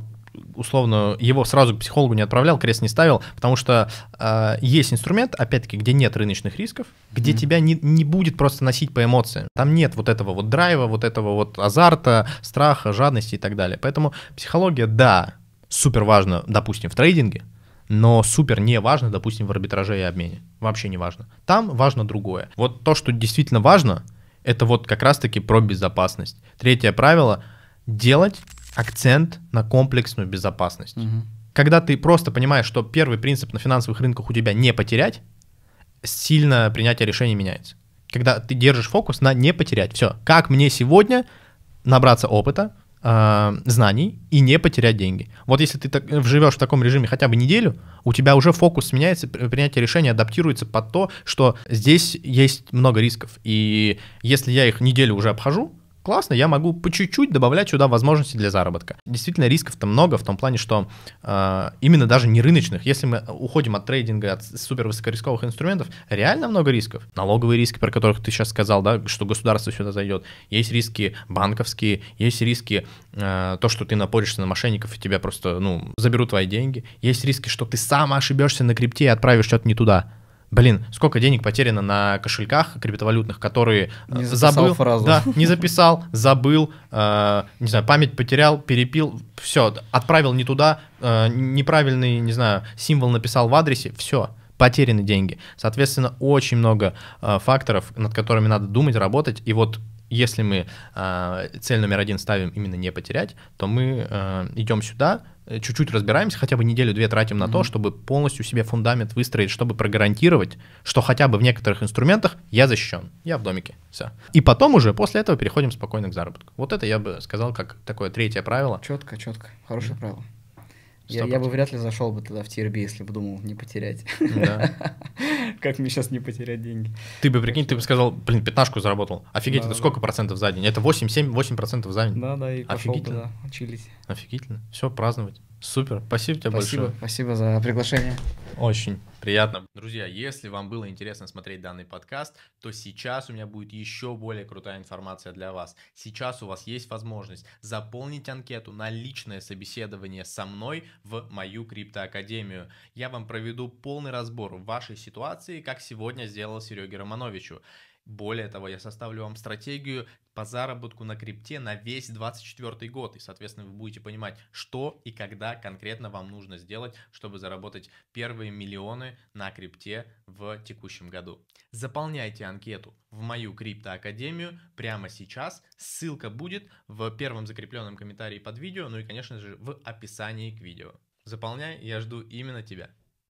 условно, его сразу к психологу не отправлял, крест не ставил, потому что э, есть инструмент, опять-таки, где нет рыночных рисков, где mm-hmm. тебя не, не будет просто носить по эмоциям. Там нет вот этого вот драйва, вот этого вот азарта, страха, жадности и так далее. Поэтому психология, да, супер важно, допустим, в трейдинге, но супер не важно, допустим, в арбитраже и обмене. Вообще не важно. Там важно другое. Вот то, что действительно важно, это вот как раз-таки про безопасность. Третье правило — делать акцент на комплексную безопасность. Угу. Когда ты просто понимаешь, что первый принцип на финансовых рынках у тебя не потерять, сильно принятие решений меняется. Когда ты держишь фокус на не потерять. Все, как мне сегодня набраться опыта, э, знаний и не потерять деньги. Вот если ты так, э, живешь в таком режиме хотя бы неделю, у тебя уже фокус меняется, принятие решения адаптируется под то, что здесь есть много рисков. И если я их неделю уже обхожу, классно, я могу по чуть-чуть добавлять сюда возможности для заработка. Действительно, рисков-то много в том плане, что э, именно даже не рыночных, если мы уходим от трейдинга, от супервысокорисковых инструментов, реально много рисков. Налоговые риски, про которых ты сейчас сказал, да, что государство сюда зайдет. Есть риски банковские, есть риски э, то, что ты напоришься на мошенников и тебя просто, ну, заберут твои деньги. Есть риски, что ты сам ошибешься на крипте и отправишь что-то не туда блин, сколько денег потеряно на кошельках криптовалютных, которые э, не забыл, фразу. да, не записал, забыл, э, не знаю, память потерял, перепил, все, отправил не туда, э, неправильный, не знаю, символ написал в адресе, все, потеряны деньги. Соответственно, очень много э, факторов, над которыми надо думать, работать, и вот если мы э, цель номер один ставим именно не потерять, то мы э, идем сюда, э, чуть-чуть разбираемся, хотя бы неделю-две тратим на mm-hmm. то, чтобы полностью себе фундамент выстроить, чтобы прогарантировать, что хотя бы в некоторых инструментах я защищен, я в домике, все. И потом уже после этого переходим спокойно к заработку. Вот это я бы сказал как такое третье правило. Четко, четко, хорошее mm-hmm. правило. Я, я бы вряд ли зашел бы тогда в TRB, если бы думал не потерять. Да. Как мне сейчас не потерять деньги? Ты бы, прикинь, ты бы сказал, блин, пятнашку заработал. Офигеть, это сколько процентов за день? Это 8, 7, 8 процентов за день. Да, да, и пошел бы, да, чилить. Офигительно. Все, праздновать. Супер, спасибо тебе спасибо, большое. Спасибо за приглашение. Очень приятно. Друзья, если вам было интересно смотреть данный подкаст, то сейчас у меня будет еще более крутая информация для вас. Сейчас у вас есть возможность заполнить анкету на личное собеседование со мной в мою криптоакадемию. Я вам проведу полный разбор вашей ситуации, как сегодня сделал Сереге Романовичу. Более того, я составлю вам стратегию по заработку на крипте на весь 2024 год. И, соответственно, вы будете понимать, что и когда конкретно вам нужно сделать, чтобы заработать первые миллионы на крипте в текущем году. Заполняйте анкету в мою криптоакадемию прямо сейчас. Ссылка будет в первом закрепленном комментарии под видео, ну и, конечно же, в описании к видео. Заполняй, я жду именно тебя.